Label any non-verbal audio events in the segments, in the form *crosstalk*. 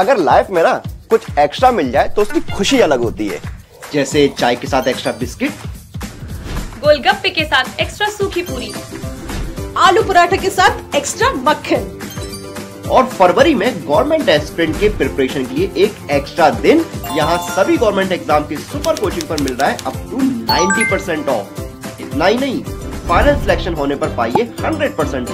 अगर लाइफ में ना कुछ एक्स्ट्रा मिल जाए तो उसकी खुशी अलग होती है जैसे चाय के साथ एक्स्ट्रा बिस्किट गोलगप्पे के साथ एक्स्ट्रा सूखी पूरी आलू पराठा के साथ एक्स्ट्रा मक्खन और फरवरी में गवर्नमेंट एस्पिरेंट के प्रिपरेशन के लिए एक एक्स्ट्रा दिन यहाँ सभी गवर्नमेंट एग्जाम की सुपर कोचिंग पर मिल रहा है अप टू 90 परसेंट ऑफ इतना ही नहीं फाइनल सिलेक्शन होने पर पाइए 100 परसेंट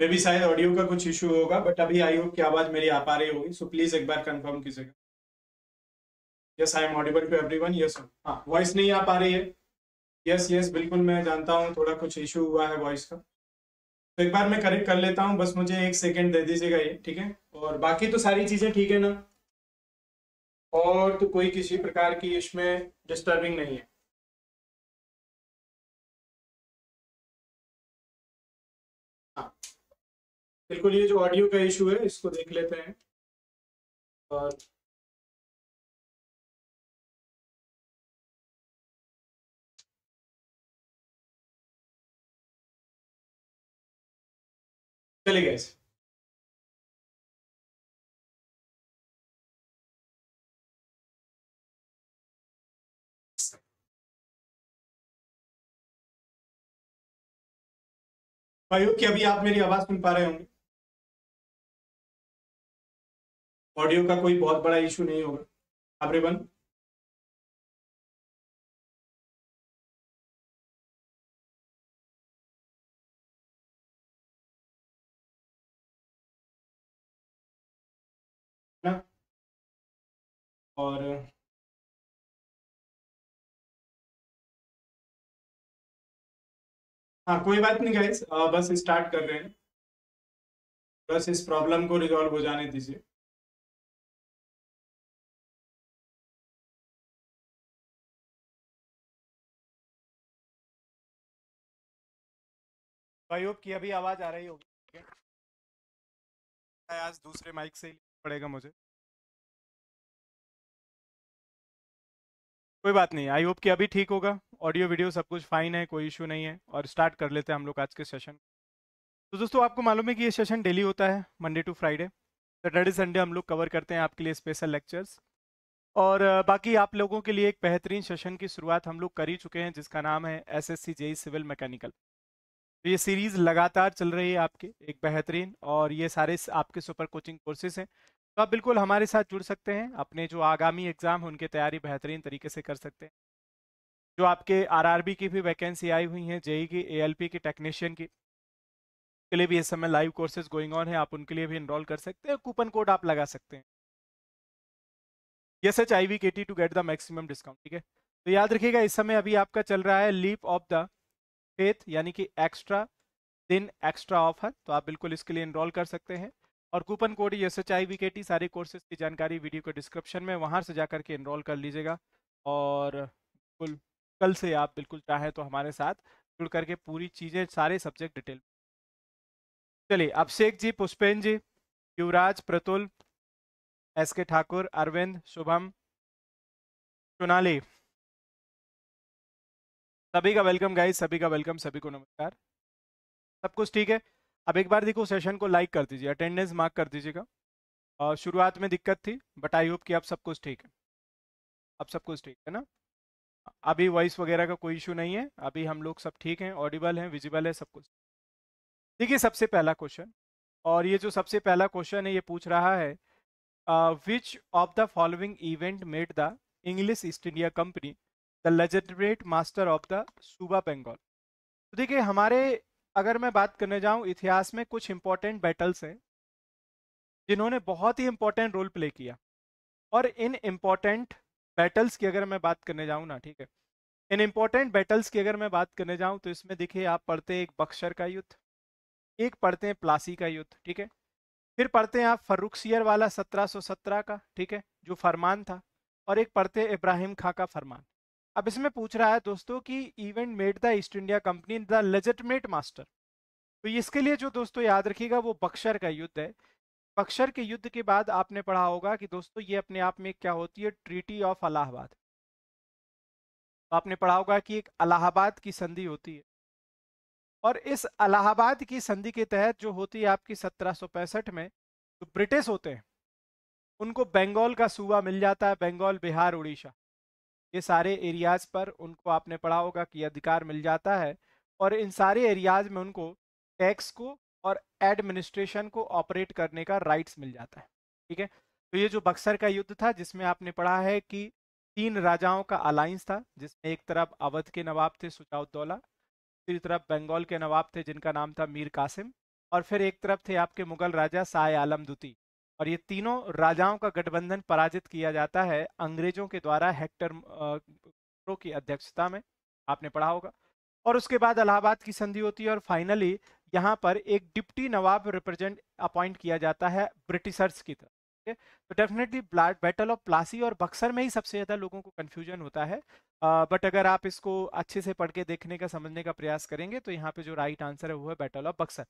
मे भी शायद ऑडियो का कुछ इशू होगा बट अभी आई होप कि आवाज मेरी आ पा रही होगी सो प्लीज एक बार कंफर्म कीजिएगा yes I am audible to everyone yes हाँ वॉइस नहीं आ पा रही है यस यस बिल्कुल मैं जानता हूँ थोड़ा कुछ इशू हुआ है वॉइस का तो एक बार मैं करेक्ट कर लेता हूँ बस मुझे एक सेकेंड दे दीजिएगा ये ठीक है और बाकी तो सारी चीज़ें ठीक है ना और तो कोई किसी प्रकार की इसमें डिस्टर्बिंग नहीं है बिल्कुल ये जो ऑडियो का इशू है इसको देख लेते हैं और चले गए आई होप कि अभी आप मेरी आवाज सुन पा रहे होंगे ऑडियो का कोई बहुत बड़ा इशू नहीं होगा एवरीवन और हाँ कोई बात नहीं गाइस बस स्टार्ट कर रहे हैं बस इस प्रॉब्लम को रिजॉल्व हो जाने दीजिए अयूब की अभी आवाज आ रही होगी आज दूसरे माइक से पड़ेगा मुझे कोई बात नहीं आई होप कि अभी ठीक होगा ऑडियो वीडियो सब कुछ फाइन है कोई इशू नहीं है और स्टार्ट कर लेते हैं हम लोग आज के सेशन तो दोस्तों आपको मालूम है कि ये सेशन डेली होता है Monday to Friday Saturday Sunday हम लोग कवर करते हैं आपके लिए स्पेशल लेक्चर्स और बाकी आप लोगों के लिए एक बेहतरीन सेशन की शुरुआत हम लोग कर ही चुके हैं जिसका नाम है S S C JE civil mechanical तो ये सीरीज़ लगातार चल रही है आपके एक बेहतरीन और ये सारे आपके सुपर कोचिंग कोर्सेज हैं तो आप बिल्कुल हमारे साथ जुड़ सकते हैं अपने जो आगामी एग्ज़ाम हैं उनकी तैयारी बेहतरीन तरीके से कर सकते हैं जो आपके आरआरबी की भी वैकेंसी आई हुई हैं जेई की एएलपी की टेक्नीशियन की के लिए भी इस समय लाइव कोर्सेज गोइंग ऑन है आप उनके लिए भी इनरोल कर सकते हैं कूपन कोड आप लगा सकते हैं ये सच I V K T to get the maximum discount ठीक है तो याद रखिएगा इस समय अभी आपका चल रहा है लीप ऑफ द फेथ यानी कि एक्स्ट्रा दिन एक्स्ट्रा ऑफर तो आप बिल्कुल इसके लिए इनरोल कर सकते हैं और coupon code S H I V K T सारे कोर्सेज की जानकारी वीडियो के डिस्क्रिप्शन में वहाँ से जा करके इनरोल कर लीजिएगा और बिल्कुल कल से आप बिल्कुल चाहें तो हमारे साथ जुड़ करके पूरी चीज़ें सारे सब्जेक्ट डिटेल चलिए अभिषेक जी पुष्पेन जी युवराज प्रतुल एस के ठाकुर अरविंद शुभम सोनाली सभी का वेलकम गाइस सभी का वेलकम सभी को नमस्कार सब कुछ ठीक है अब एक बार देखो सेशन को लाइक कर दीजिए अटेंडेंस मार्क कर दीजिएगा और शुरुआत में दिक्कत थी बट आई होप कि अब सब कुछ ठीक है अब सब कुछ ठीक है ना अभी वॉइस वगैरह का कोई इशू नहीं है अभी हम लोग सब ठीक हैं ऑडिबल हैं विजिबल है सब कुछ देखिए सबसे पहला क्वेश्चन और ये जो सबसे पहला क्वेश्चन है ये पूछ रहा है which of the following event made the English East India Company the legitimate master of the सूबा बंगाल तो देखिए हमारे अगर मैं बात करने जाऊँ इतिहास में कुछ इंपॉर्टेंट बैटल्स हैं जिन्होंने बहुत ही इंपॉर्टेंट रोल प्ले किया और इन इम्पोर्टेंट बैटल्स की अगर मैं बात करने जाऊँ ना ठीक है इन इम्पोर्टेंट बैटल्स की अगर मैं बात करने जाऊँ तो इसमें देखिए आप पढ़ते हैं एक बक्सर का युद्ध एक पढ़ते हैं प्लासी का युद्ध ठीक है फिर पढ़ते हैं आप फर्रुखसियर वाला 1717 का ठीक है जो फरमान था और एक पढ़ते हैं इब्राहिम खां का फरमान अब इसमें पूछ रहा है दोस्तों कि event made the East India Company the legitimate master तो इसके लिए जो दोस्तों याद रखिएगा वो बक्सर का युद्ध है बक्सर के युद्ध के बाद आपने पढ़ा होगा कि दोस्तों ये अपने आप में क्या होती है ट्रीटी ऑफ अलाहाबाद तो आपने पढ़ा होगा कि एक अलाहाबाद की संधि होती है और इस अलाहाबाद की संधि के तहत जो होती है आपकी सत्रह में जो ब्रिटिश होते हैं उनको बंगाल का सूबा मिल जाता है बंगाल बिहार उड़ीसा ये सारे एरियाज़ पर उनको आपने पढ़ा होगा कि अधिकार मिल जाता है और इन सारे एरियाज़ में उनको टैक्स को और एडमिनिस्ट्रेशन को ऑपरेट करने का राइट्स मिल जाता है ठीक है तो ये जो बक्सर का युद्ध था जिसमें आपने पढ़ा है कि तीन राजाओं का अलायंस था जिसमें एक तरफ अवध के नवाब थे सुजाउद्दौला दूसरी तरफ बंगाल के नवाब थे जिनका नाम था मीर कासिम और फिर एक तरफ थे आपके मुगल राजा शाह आलम दुती और ये तीनों राजाओं का गठबंधन पराजित किया जाता है अंग्रेजों के द्वारा हेक्टर की अध्यक्षता में आपने पढ़ा होगा और उसके बाद इलाहाबाद की संधि होती है और फाइनली यहाँ पर एक डिप्टी नवाब रिप्रेजेंट अपॉइंट किया जाता है ब्रिटिशर्स की तरफ ठीक है तो डेफिनेटली बैटल ऑफ प्लासी और बक्सर में ही सबसे ज़्यादा लोगों को कन्फ्यूजन होता है बट अगर आप इसको अच्छे से पढ़ के देखने का समझने का प्रयास करेंगे तो यहाँ पे जो राइट आंसर है वो है बैटल ऑफ बक्सर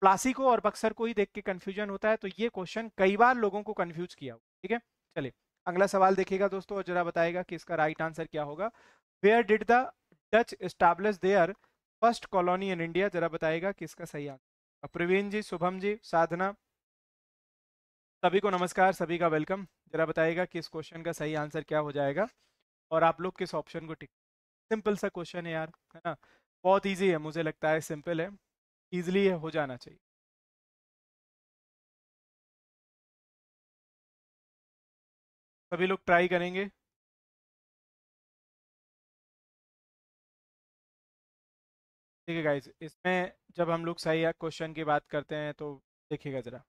प्लासी को और बक्सर को ही देख के कंफ्यूजन होता है तो ये क्वेश्चन कई बार लोगों को कंफ्यूज किया ठीक है चलिए अगला सवाल देखिएगा दोस्तों और जरा बताएगा कि इसका राइट आंसर क्या होगा where did the Dutch establish their first colony in India जरा बताएगा कि इसका सही आंसर प्रवीण जी शुभम जी साधना सभी को नमस्कार सभी का वेलकम जरा बताएगा कि इस क्वेश्चन का सही आंसर क्या हो जाएगा और आप लोग किस ऑप्शन को टिक सिंपल सा क्वेश्चन है यार है ना बहुत ईजी है मुझे लगता है सिंपल है इजिली हो जाना चाहिए सभी लोग ट्राई करेंगे ठीक है गाइज इसमें जब हम लोग सही क्वेश्चन की बात करते हैं तो देखिएगा ज़रा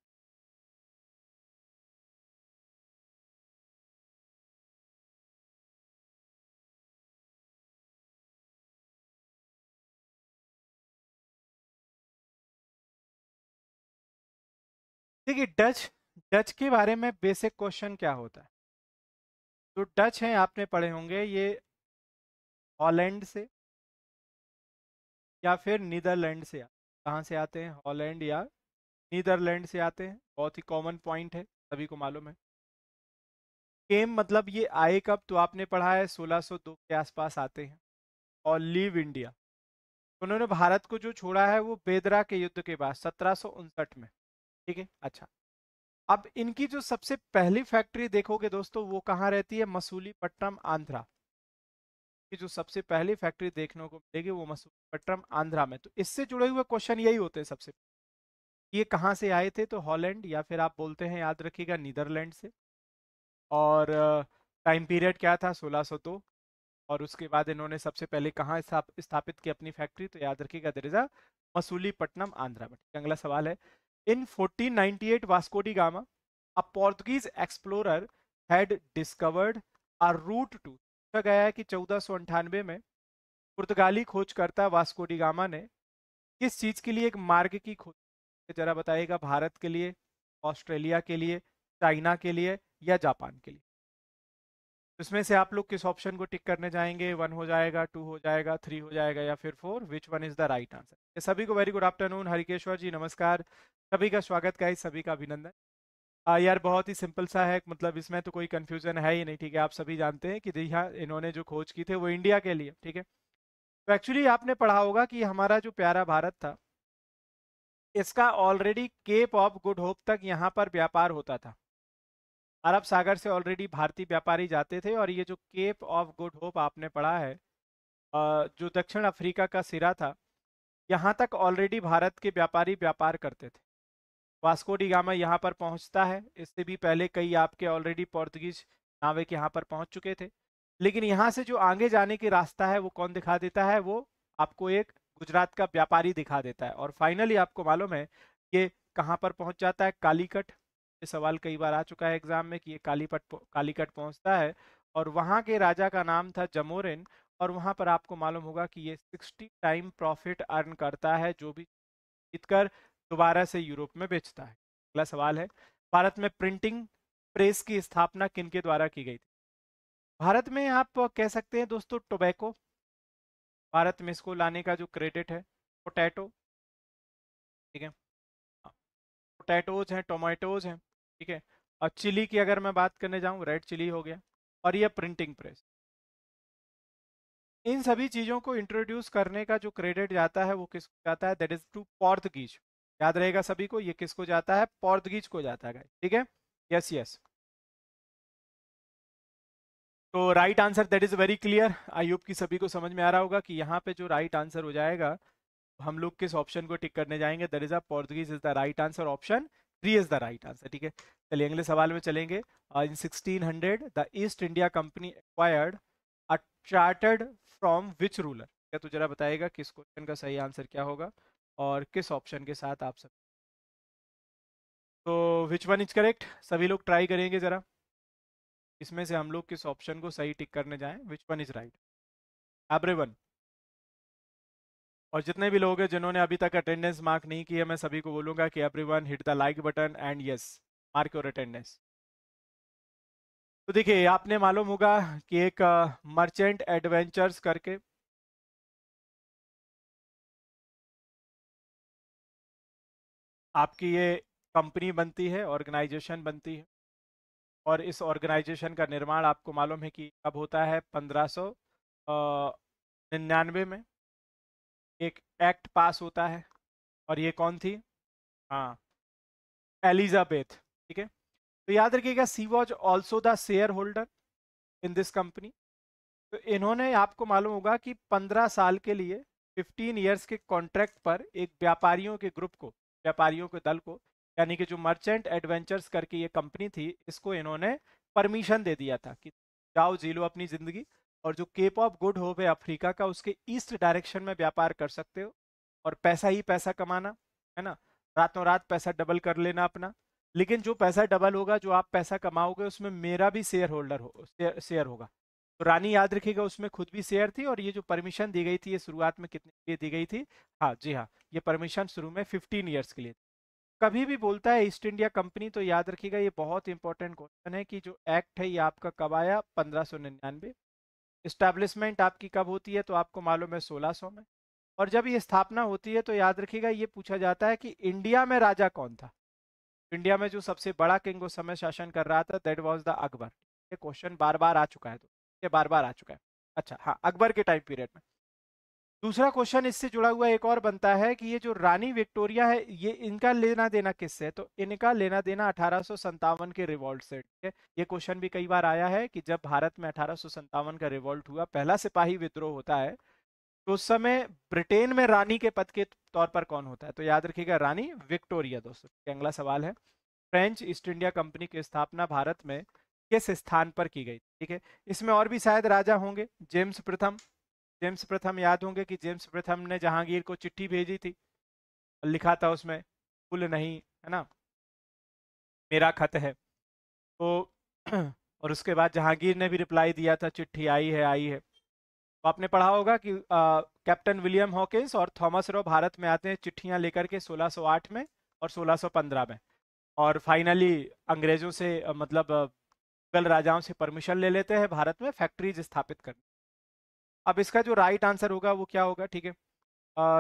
देखिए डच डच के बारे में बेसिक क्वेश्चन क्या होता है तो डच हैं आपने पढ़े होंगे ये हॉलैंड से या फिर नीदरलैंड से कहाँ से आते हैं हॉलैंड या नीदरलैंड से आते हैं बहुत ही कॉमन पॉइंट है सभी को मालूम है केम मतलब ये आए कब तो आपने पढ़ा है 1602 के आसपास आते हैं और लीव इंडिया उन्होंने भारत को जो छोड़ा है वो बेदरा के युद्ध के बाद सत्रह में ठीक है अच्छा अब इनकी जो सबसे पहली फैक्ट्री देखोगे दोस्तों वो कहाँ रहती है मसूलीपट्टनम आंध्रा की जो सबसे पहली फैक्ट्री देखने को मिलेगी वो मसूलीपट्टनम आंध्रा में तो इससे जुड़े हुए क्वेश्चन यही होते हैं सबसे ये कहाँ से आए थे तो हॉलैंड या फिर आप बोलते हैं याद रखिएगा नीदरलैंड से और टाइम पीरियड क्या था 1602 और उसके बाद इन्होंने सबसे पहले कहाँ स्थापित की अपनी फैक्ट्री तो याद रखिएगा दरिजा मसूलीपट्टनम आंध्रा में अगला सवाल है in 1498, Vasco da Gama a Portuguese explorer had discovered a route to पूछा गया है कि चौदह में पुर्तगाली खोजकर्ता वास्को डी गामा ने किस चीज के लिए एक मार्ग की खोज जरा बताइएगा भारत के लिए ऑस्ट्रेलिया के लिए चाइना के लिए या जापान के लिए इसमें से आप लोग किस ऑप्शन को टिक करने जाएंगे वन हो जाएगा टू हो जाएगा थ्री हो जाएगा या फिर four which one is the right answer सभी को very good afternoon Harikeshwar ji नमस्कार सभी का स्वागत का सभी का अभिनंदन यार बहुत ही सिंपल सा है मतलब इसमें तो कोई कन्फ्यूजन है ही नहीं ठीक है आप सभी जानते हैं कि जी हाँ इन्होंने जो खोज की थे वो इंडिया के लिए ठीक है तो एक्चुअली आपने पढ़ा होगा कि हमारा जो प्यारा भारत था इसका already Cape of Good Hope तक यहाँ पर व्यापार होता था अरब सागर से ऑलरेडी भारतीय व्यापारी जाते थे और ये जो केप ऑफ गुड होप आपने पढ़ा है जो दक्षिण अफ्रीका का सिरा था यहाँ तक ऑलरेडी भारत के व्यापारी व्यापार करते थे वास्को डिगामा यहाँ पर पहुँचता है इससे भी पहले कई आपके ऑलरेडी पोर्तुगीज नाविक यहाँ पर पहुँच चुके थे लेकिन यहाँ से जो आगे जाने की रास्ता है वो कौन दिखा देता है वो आपको एक गुजरात का व्यापारी दिखा देता है और फाइनली आपको मालूम है ये कहाँ पर पहुँच जाता है कालीकट ये सवाल कई बार आ चुका है एग्जाम में कि ये कालीपट कालीकट पहुंचता है और वहाँ के राजा का नाम था जमोरिन और वहाँ पर आपको मालूम होगा कि ये सिक्सटी टाइम प्रॉफिट अर्न करता है जो भी जीत कर दोबारा से यूरोप में बेचता है अगला सवाल है भारत में प्रिंटिंग प्रेस की स्थापना किनके द्वारा की गई थी भारत में आप कह सकते हैं दोस्तों टोबैको भारत में इसको लाने का जो क्रेडिट है पोटैटो ठीक है हाँ, पोटैटोज हैं टोमेटोज हैं ठीक है और चिली की अगर मैं बात करने जाऊं रेड चिली हो गया और ये प्रिंटिंग प्रेस इन सभी चीज़ों को इंट्रोड्यूस करने का जो क्रेडिट जाता है वो किसको जाता है दैट इज टू पौर्तगीज याद रहेगा सभी को ये किसको जाता है पौर्तगीज को जाता है ठीक है यस यस तो right answer that is very clear Ayub की सभी को समझ में आ रहा होगा कि यहाँ पे जो राइट right आंसर हो जाएगा हम लोग किस ऑप्शन को टिक करने जाएंगे that is a Portuguese is the right answer option three is the right answer ठीक है चलिए अगले सवाल में चलेंगे in sixteen hundred the East India Company acquired a chartered from which ruler क्या तो जरा बताएगा किस क्वेश्चन का सही आंसर क्या होगा और किस ऑप्शन के साथ आप सब तो विच वन इज करेक्ट सभी लोग ट्राई करेंगे जरा इसमें से हम लोग किस ऑप्शन को सही टिक करने जाएं which one is right everyone और जितने भी लोग हैं जिन्होंने अभी तक अटेंडेंस मार्क नहीं किया मैं सभी को बोलूंगा कि everyone hit the like button and yes mark your attendance तो देखिए आपने मालूम होगा कि एक मर्चेंट एडवेंचर्स करके आपकी ये कंपनी बनती है ऑर्गेनाइजेशन बनती है और इस ऑर्गेनाइजेशन का निर्माण आपको मालूम है कि कब होता है पंद्रह सौ निन्यानवे में एक एक्ट पास होता है और ये कौन थी हाँ एलिजाबेथ ठीक है तो याद रखिएगा she was also the shareholder in this company तो इन्होंने आपको मालूम होगा कि 15 साल के लिए 15 इयर्स के कॉन्ट्रैक्ट पर एक व्यापारियों के ग्रुप को व्यापारियों के दल को यानी कि जो मर्चेंट एडवेंचर्स करके ये कंपनी थी इसको इन्होंने परमिशन दे दिया था कि जाओ जी लो अपनी ज़िंदगी और जो केप ऑफ गुड हो वे अफ्रीका का उसके ईस्ट डायरेक्शन में व्यापार कर सकते हो और पैसा ही पैसा कमाना है ना रातों रात पैसा डबल कर लेना अपना लेकिन जो पैसा डबल होगा जो आप पैसा कमाओगे उसमें मेरा भी शेयर होल्डर हो शेयर, होगा तो रानी याद रखिएगा उसमें खुद भी शेयर थी और ये जो परमिशन दी गई थी ये शुरुआत में कितने के लिए दी गई थी हाँ जी हाँ ये परमिशन शुरू में फिफ्टीन ईयर्स के लिए कभी भी बोलता है ईस्ट इंडिया कंपनी तो याद रखिएगा ये बहुत इंपॉर्टेंट क्वेश्चन है कि जो एक्ट है ये आपका कब आया पंद्रह सौ निन्यानवे इस्टेब्लिशमेंट आपकी कब होती है तो आपको मालूम है सोलह सौ में और जब ये स्थापना होती है तो याद रखिएगा ये पूछा जाता है कि इंडिया में राजा कौन था इंडिया में जो सबसे बड़ा किंग उस समय शासन कर रहा था दैट वॉज द अकबर ये क्वेश्चन बार बार आ चुका है तो ये बार बार आ चुका है अच्छा हाँ अकबर के टाइम पीरियड में दूसरा क्वेश्चन इससे जुड़ा हुआ एक और बनता है कि ये जो रानी विक्टोरिया है ये इनका लेना देना किससे है तो इनका लेना देना अठारह के रिवॉल्ट से ठीक है ये क्वेश्चन भी कई बार आया है कि जब भारत में अठारह का रिवॉल्ट हुआ पहला सिपाही विद्रोह होता है तो उस समय ब्रिटेन में रानी के पद के तौर पर कौन होता है तो याद रखिएगा रानी विक्टोरिया दोस्तों अगला सवाल है फ्रेंच ईस्ट इंडिया कंपनी की स्थापना भारत में किस स्थान पर की गई ठीक है इसमें और भी शायद राजा होंगे जेम्स प्रथम जेम्स प्रथम याद होंगे कि जेम्स प्रथम ने जहांगीर को चिट्ठी भेजी थी और लिखा था उसमें कुल नहीं है ना मेरा खत है तो *clears throat* और उसके बाद जहांगीर ने भी रिप्लाई दिया था चिट्ठी आई है आई है तो आपने पढ़ा होगा कि आ, कैप्टन विलियम हॉकिंस और थॉमस रॉ भारत में आते हैं चिट्ठियां लेकर के 1608 में और 1615 में और फाइनली अंग्रेजों से मतलब मुगल राजाओं से परमिशन ले लेते हैं भारत में फैक्ट्रीज स्थापित करने अब इसका जो राइट आंसर होगा वो क्या होगा ठीक है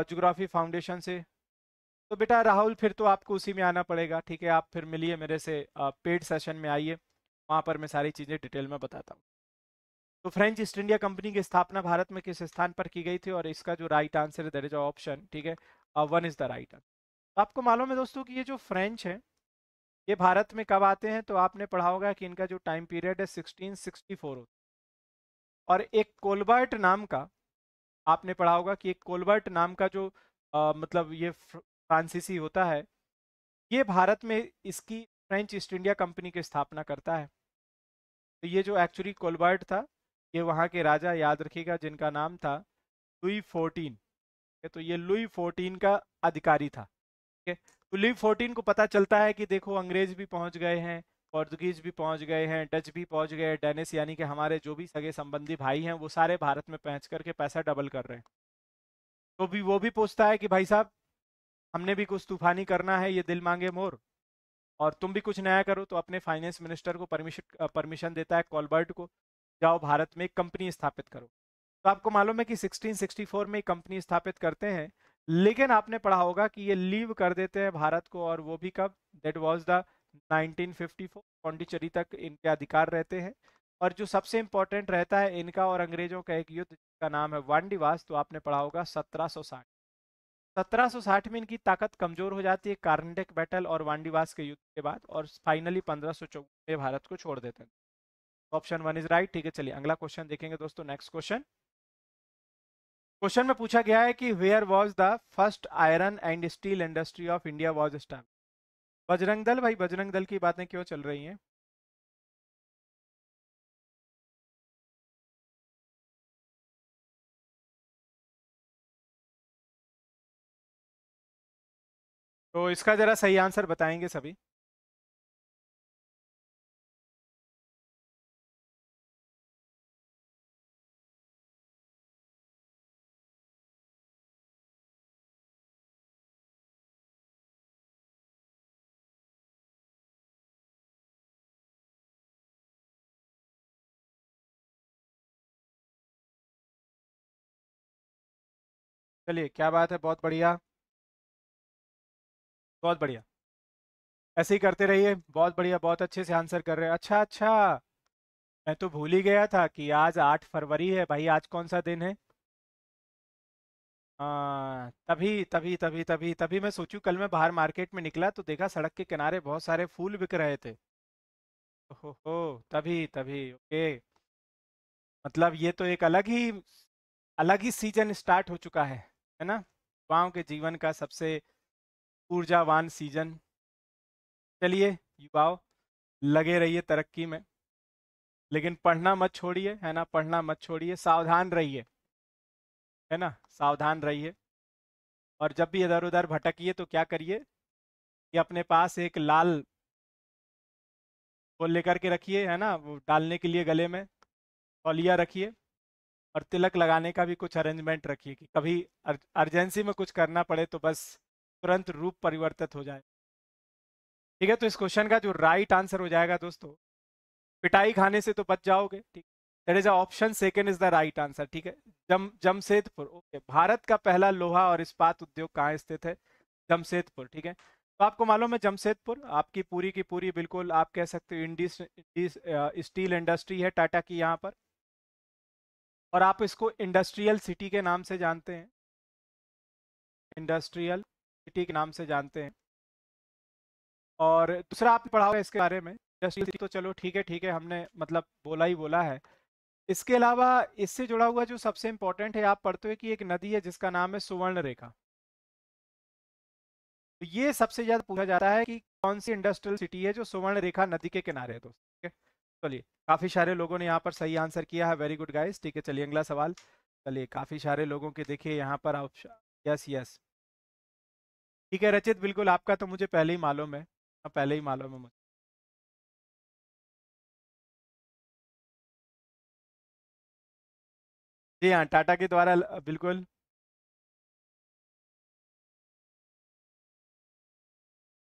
जोग्राफी फाउंडेशन से तो बेटा राहुल फिर तो आपको उसी में आना पड़ेगा ठीक है आप फिर मिलिए मेरे से पेड सेशन में आइए वहाँ पर मैं सारी चीज़ें डिटेल में बताता हूँ तो फ्रेंच ईस्ट इंडिया कंपनी की स्थापना भारत में किस स्थान पर की गई थी और इसका जो राइट आंसर है दर इज ऑप्शन ठीक है one is the right answer आपको मालूम है दोस्तों कि ये जो फ्रेंच है ये भारत में कब आते हैं तो आपने पढ़ा होगा कि इनका जो टाइम पीरियड है सिक्सटीन सिक्सटी फोर होता और एक कोलबर्ट नाम का आपने पढ़ा होगा कि एक कोलबर्ट नाम का जो आ, मतलब ये फ्रांसीसी होता है ये भारत में इसकी फ्रेंच ईस्ट इंडिया कंपनी की स्थापना करता है तो ये जो एक्चुअली कोलबर्ट था ये वहाँ के राजा याद रखिएगा जिनका नाम था लुई फोर्टीन तो ये लुई फोर्टीन का अधिकारी था ठीक है तो लुई फोर्टीन को पता चलता है कि देखो अंग्रेज भी पहुँच गए हैं पोर्तुगीज भी पहुंच गए हैं डच भी पहुंच गए डेनिस यानी कि हमारे जो भी सगे संबंधी भाई हैं वो सारे भारत में पहुंच करके पैसा डबल कर रहे हैं तो भी वो भी पूछता है कि भाई साहब हमने भी कुछ तूफानी करना है ये दिल मांगे मोर और तुम भी कुछ नया करो तो अपने फाइनेंस मिनिस्टर को परमिशन परमिशन देता है कॉलबर्ट को जाओ भारत में एक कंपनी स्थापित करो तो आपको मालूम है कि 1664 में कंपनी स्थापित करते हैं लेकिन आपने पढ़ा होगा कि ये लीव कर देते हैं भारत को और वो भी कब देट वॉज द 1954 पौंडीचेरी तक इनके अधिकार रहते हैं और जो सबसे इम्पोर्टेंट रहता है इनका और अंग्रेजों का एक युद्ध का नाम है डिवास तो आपने पढ़ा होगा 1760 1760 में इनकी ताकत कमजोर हो जाती है कार्नडेक बैटल और डिवास के युद्ध के बाद और फाइनली पंद्रह में भारत को छोड़ देते हैं ऑप्शन वन इज राइट ठीक है चलिए अगला क्वेश्चन देखेंगे दोस्तों नेक्स्ट क्वेश्चन क्वेश्चन में पूछा गया है कि where was the first iron and steel industry of India was staff Bajrang Dal भाई बजरंग दल की बातें क्यों चल रही हैं तो इसका जरा सही आंसर बताएंगे सभी चलिए क्या बात है बहुत बढ़िया बहुत बढ़िया ऐसे ही करते रहिए बहुत बढ़िया बहुत अच्छे से आंसर कर रहे हैं अच्छा अच्छा मैं तो भूल ही गया था कि आज आठ फरवरी है भाई आज कौन सा दिन है आ, हाँ, तभी तभी तभी तभी तभी मैं सोचू कल मैं बाहर मार्केट में निकला तो देखा सड़क के किनारे बहुत सारे फूल बिक रहे थे ओहो हो तभी तभी ओके मतलब ये तो एक अलग ही अलग ही सीजन स्टार्ट हो चुका है है ना युवाओं के जीवन का सबसे ऊर्जावान सीजन चलिए युवाओं लगे रहिए तरक्की में लेकिन पढ़ना मत छोड़िए है ना पढ़ना मत छोड़िए सावधान रहिए है ना सावधान रहिए और जब भी इधर उधर भटकिए तो क्या करिए कि अपने पास एक लाल वो लेकर के रखिए है ना वो डालने के लिए गले में तौलिया रखिए और तिलक लगाने का भी कुछ अरेंजमेंट रखिए कि कभी अर्जेंसी में कुछ करना पड़े तो बस तुरंत रूप परिवर्तित हो जाए ठीक है तो इस क्वेश्चन का जो राइट आंसर हो जाएगा दोस्तों पिटाई खाने से तो बच जाओगे ठीक that is option second is the right answer ठीक है जम जमशेदपुर ओके भारत का पहला लोहा और इस्पात उद्योग कहाँ स्थित है जमशेदपुर ठीक है तो आपको मालूम है जमशेदपुर आपकी पूरी की पूरी बिल्कुल आप कह सकते हो इंडी स्टील इंडस्ट्री है टाटा की यहाँ पर और आप इसको इंडस्ट्रियल सिटी के नाम से जानते हैं इंडस्ट्रियल सिटी के नाम से जानते हैं और दूसरा आप पढ़ा हुआ इसके बारे में इंडस्ट्रियल सिटी तो चलो ठीक है ठीक है हमने मतलब बोला ही बोला है इसके अलावा इससे जुड़ा हुआ जो सबसे इम्पोर्टेंट है आप पढ़ते हो कि एक नदी है जिसका नाम है सुवर्ण रेखा तो ये सबसे ज्यादा पूछा जाता है कि कौन सी इंडस्ट्रियल सिटी है जो सुवर्ण रेखा नदी के किनारे है दोस्तों चलिए काफ़ी सारे लोगों ने यहाँ पर सही आंसर किया है वेरी गुड गाइस ठीक है चलिए अगला सवाल चलिए काफ़ी सारे लोगों के देखिए यहाँ पर ऑप्शन यस यस ठीक है रचित बिल्कुल आपका तो मुझे पहले ही मालूम है हाँ, पहले ही मालूम है मुझे जी हाँ टाटा के द्वारा बिल्कुल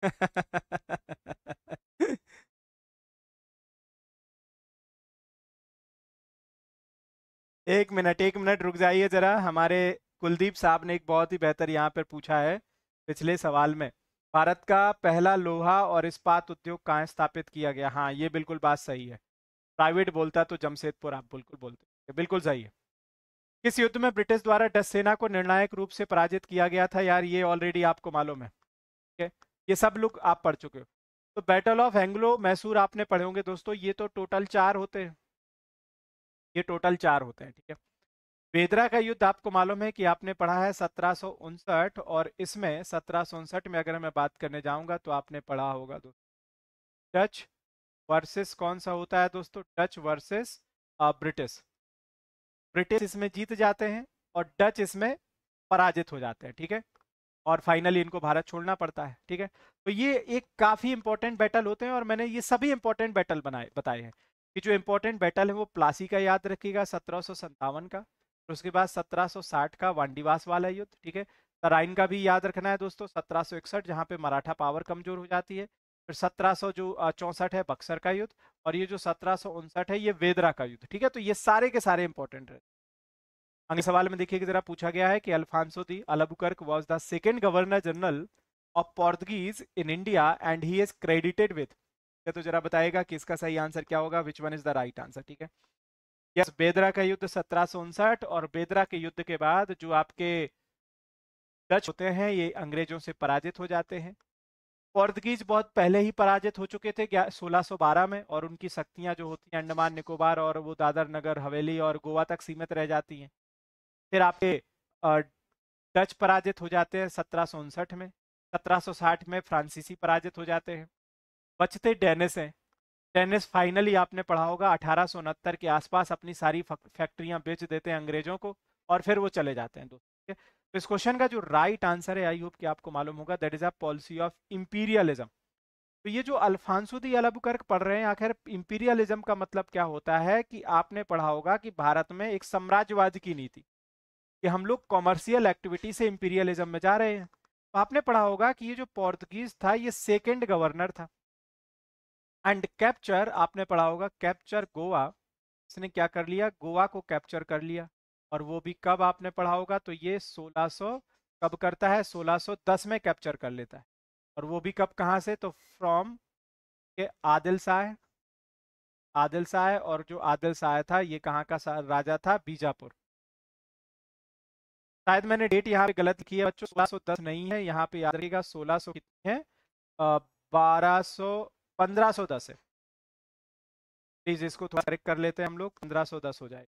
*laughs* एक मिनट एक मिनट रुक जाइए ज़रा हमारे कुलदीप साहब ने एक बहुत ही बेहतर यहाँ पर पूछा है पिछले सवाल में भारत का पहला लोहा और इस्पात उद्योग कहाँ स्थापित किया गया हाँ ये बिल्कुल बात सही है प्राइवेट बोलता तो जमशेदपुर आप बिल्कुल बोलते बिल्कुल सही है किस युद्ध में ब्रिटिश द्वारा डच सेना को निर्णायक रूप से पराजित किया गया था यार ये ऑलरेडी आपको मालूम है ठीक है ये सब लुक आप पढ़ चुके हो तो बैटल ऑफ एंग्लो मैसूर आपने पढ़े होंगे दोस्तों ये तो टोटल चार होते हैं ये टोटल चार होते हैं ठीक है वेदरा का युद्ध आपको मालूम है कि आपने पढ़ा है सत्रह और इसमें सत्रह में अगर मैं बात करने जाऊंगा तो आपने पढ़ा होगा दोस्तों डच वर्सेस कौन सा होता है दोस्तों डच वर्सेस ब्रिटिश ब्रिटिश इसमें जीत जाते हैं और डच इसमें पराजित हो जाते हैं ठीक है और फाइनली इनको भारत छोड़ना पड़ता है ठीक है तो ये एक काफ़ी इंपॉर्टेंट बैटल होते हैं और मैंने ये सभी इंपॉर्टेंट बैटल बनाए बताए हैं कि जो इम्पोर्टेंट बैटल है वो प्लासी का याद रखिएगा सत्रह का और उसके बाद 1760 का वांडीवास वाला युद्ध ठीक है तराइन का भी याद रखना है दोस्तों 1761 जहाँ पे मराठा पावर कमजोर हो जाती है फिर सत्रह जो चौंसठ है बक्सर का युद्ध और ये जो सत्रह है ये वेदरा का युद्ध ठीक है तो ये सारे के सारे इंपॉर्टेंट है अगले सवाल में देखिए कि जरा पूछा गया है कि Alfonso de Albuquerque was the second governor general of Portuguese in India and he is credited with है तो जरा बताएगा कि इसका सही आंसर क्या होगा which one is the right answer ठीक है यस बेदरा का युद्ध सत्रह और बेदरा के युद्ध के बाद जो आपके डच होते हैं ये अंग्रेजों से पराजित हो जाते हैं पोर्तगीज बहुत पहले ही पराजित हो चुके थे 1612 में और उनकी शक्तियां जो होती हैं अंडमान निकोबार और वो दादर नगर हवेली और गोवा तक सीमित रह जाती हैं फिर आपके डच पराजित हो जाते हैं सत्रह में 1760 में फ्रांसीसी पराजित हो जाते हैं बचते डेनिस हैं डेनिस फाइनली आपने पढ़ा होगा अठारह के आसपास अपनी सारी फैक्ट्रियां बेच देते हैं अंग्रेजों को और फिर वो चले जाते हैं दोस्तों तो इस क्वेश्चन का जो राइट आंसर है आई होप कि आपको मालूम होगा that is a policy of imperialism तो ये जो अल्फांसुदी दी अलाबुकर्क पढ़ रहे हैं आखिर इंपीरियलिज्म का मतलब क्या होता है कि आपने पढ़ा होगा कि भारत में एक साम्राज्यवाद की नीति कि हम लोग कॉमर्शियल एक्टिविटी से इंपीरियलिज्म में जा रहे हैं तो आपने पढ़ा होगा कि ये जो पोर्तुगीज था ये सेकेंड गवर्नर था एंड कैप्चर आपने पढ़ा होगा कैप्चर गोवा इसने क्या कर लिया गोवा को कैप्चर कर लिया और वो भी कब आपने पढ़ा होगा तो ये 1600 कब करता है 1610 में कैप्चर कर लेता है और वो भी कब कहाँ से तो फ्रॉम के आदिल शाह आदिल शाह और जो आदिल शाह था ये कहाँ का राजा था बीजापुर शायद मैंने डेट यहाँ पे गलत लिखी है बच्चों 1610 नहीं है यहाँ पे याद रहेगा 1600 कितनी है बारह सौ पंद्रह सौ दस है प्लीज इसको थोड़ा करेक्ट कर लेते हैं हम लोग पंद्रह सौ दस हो जाए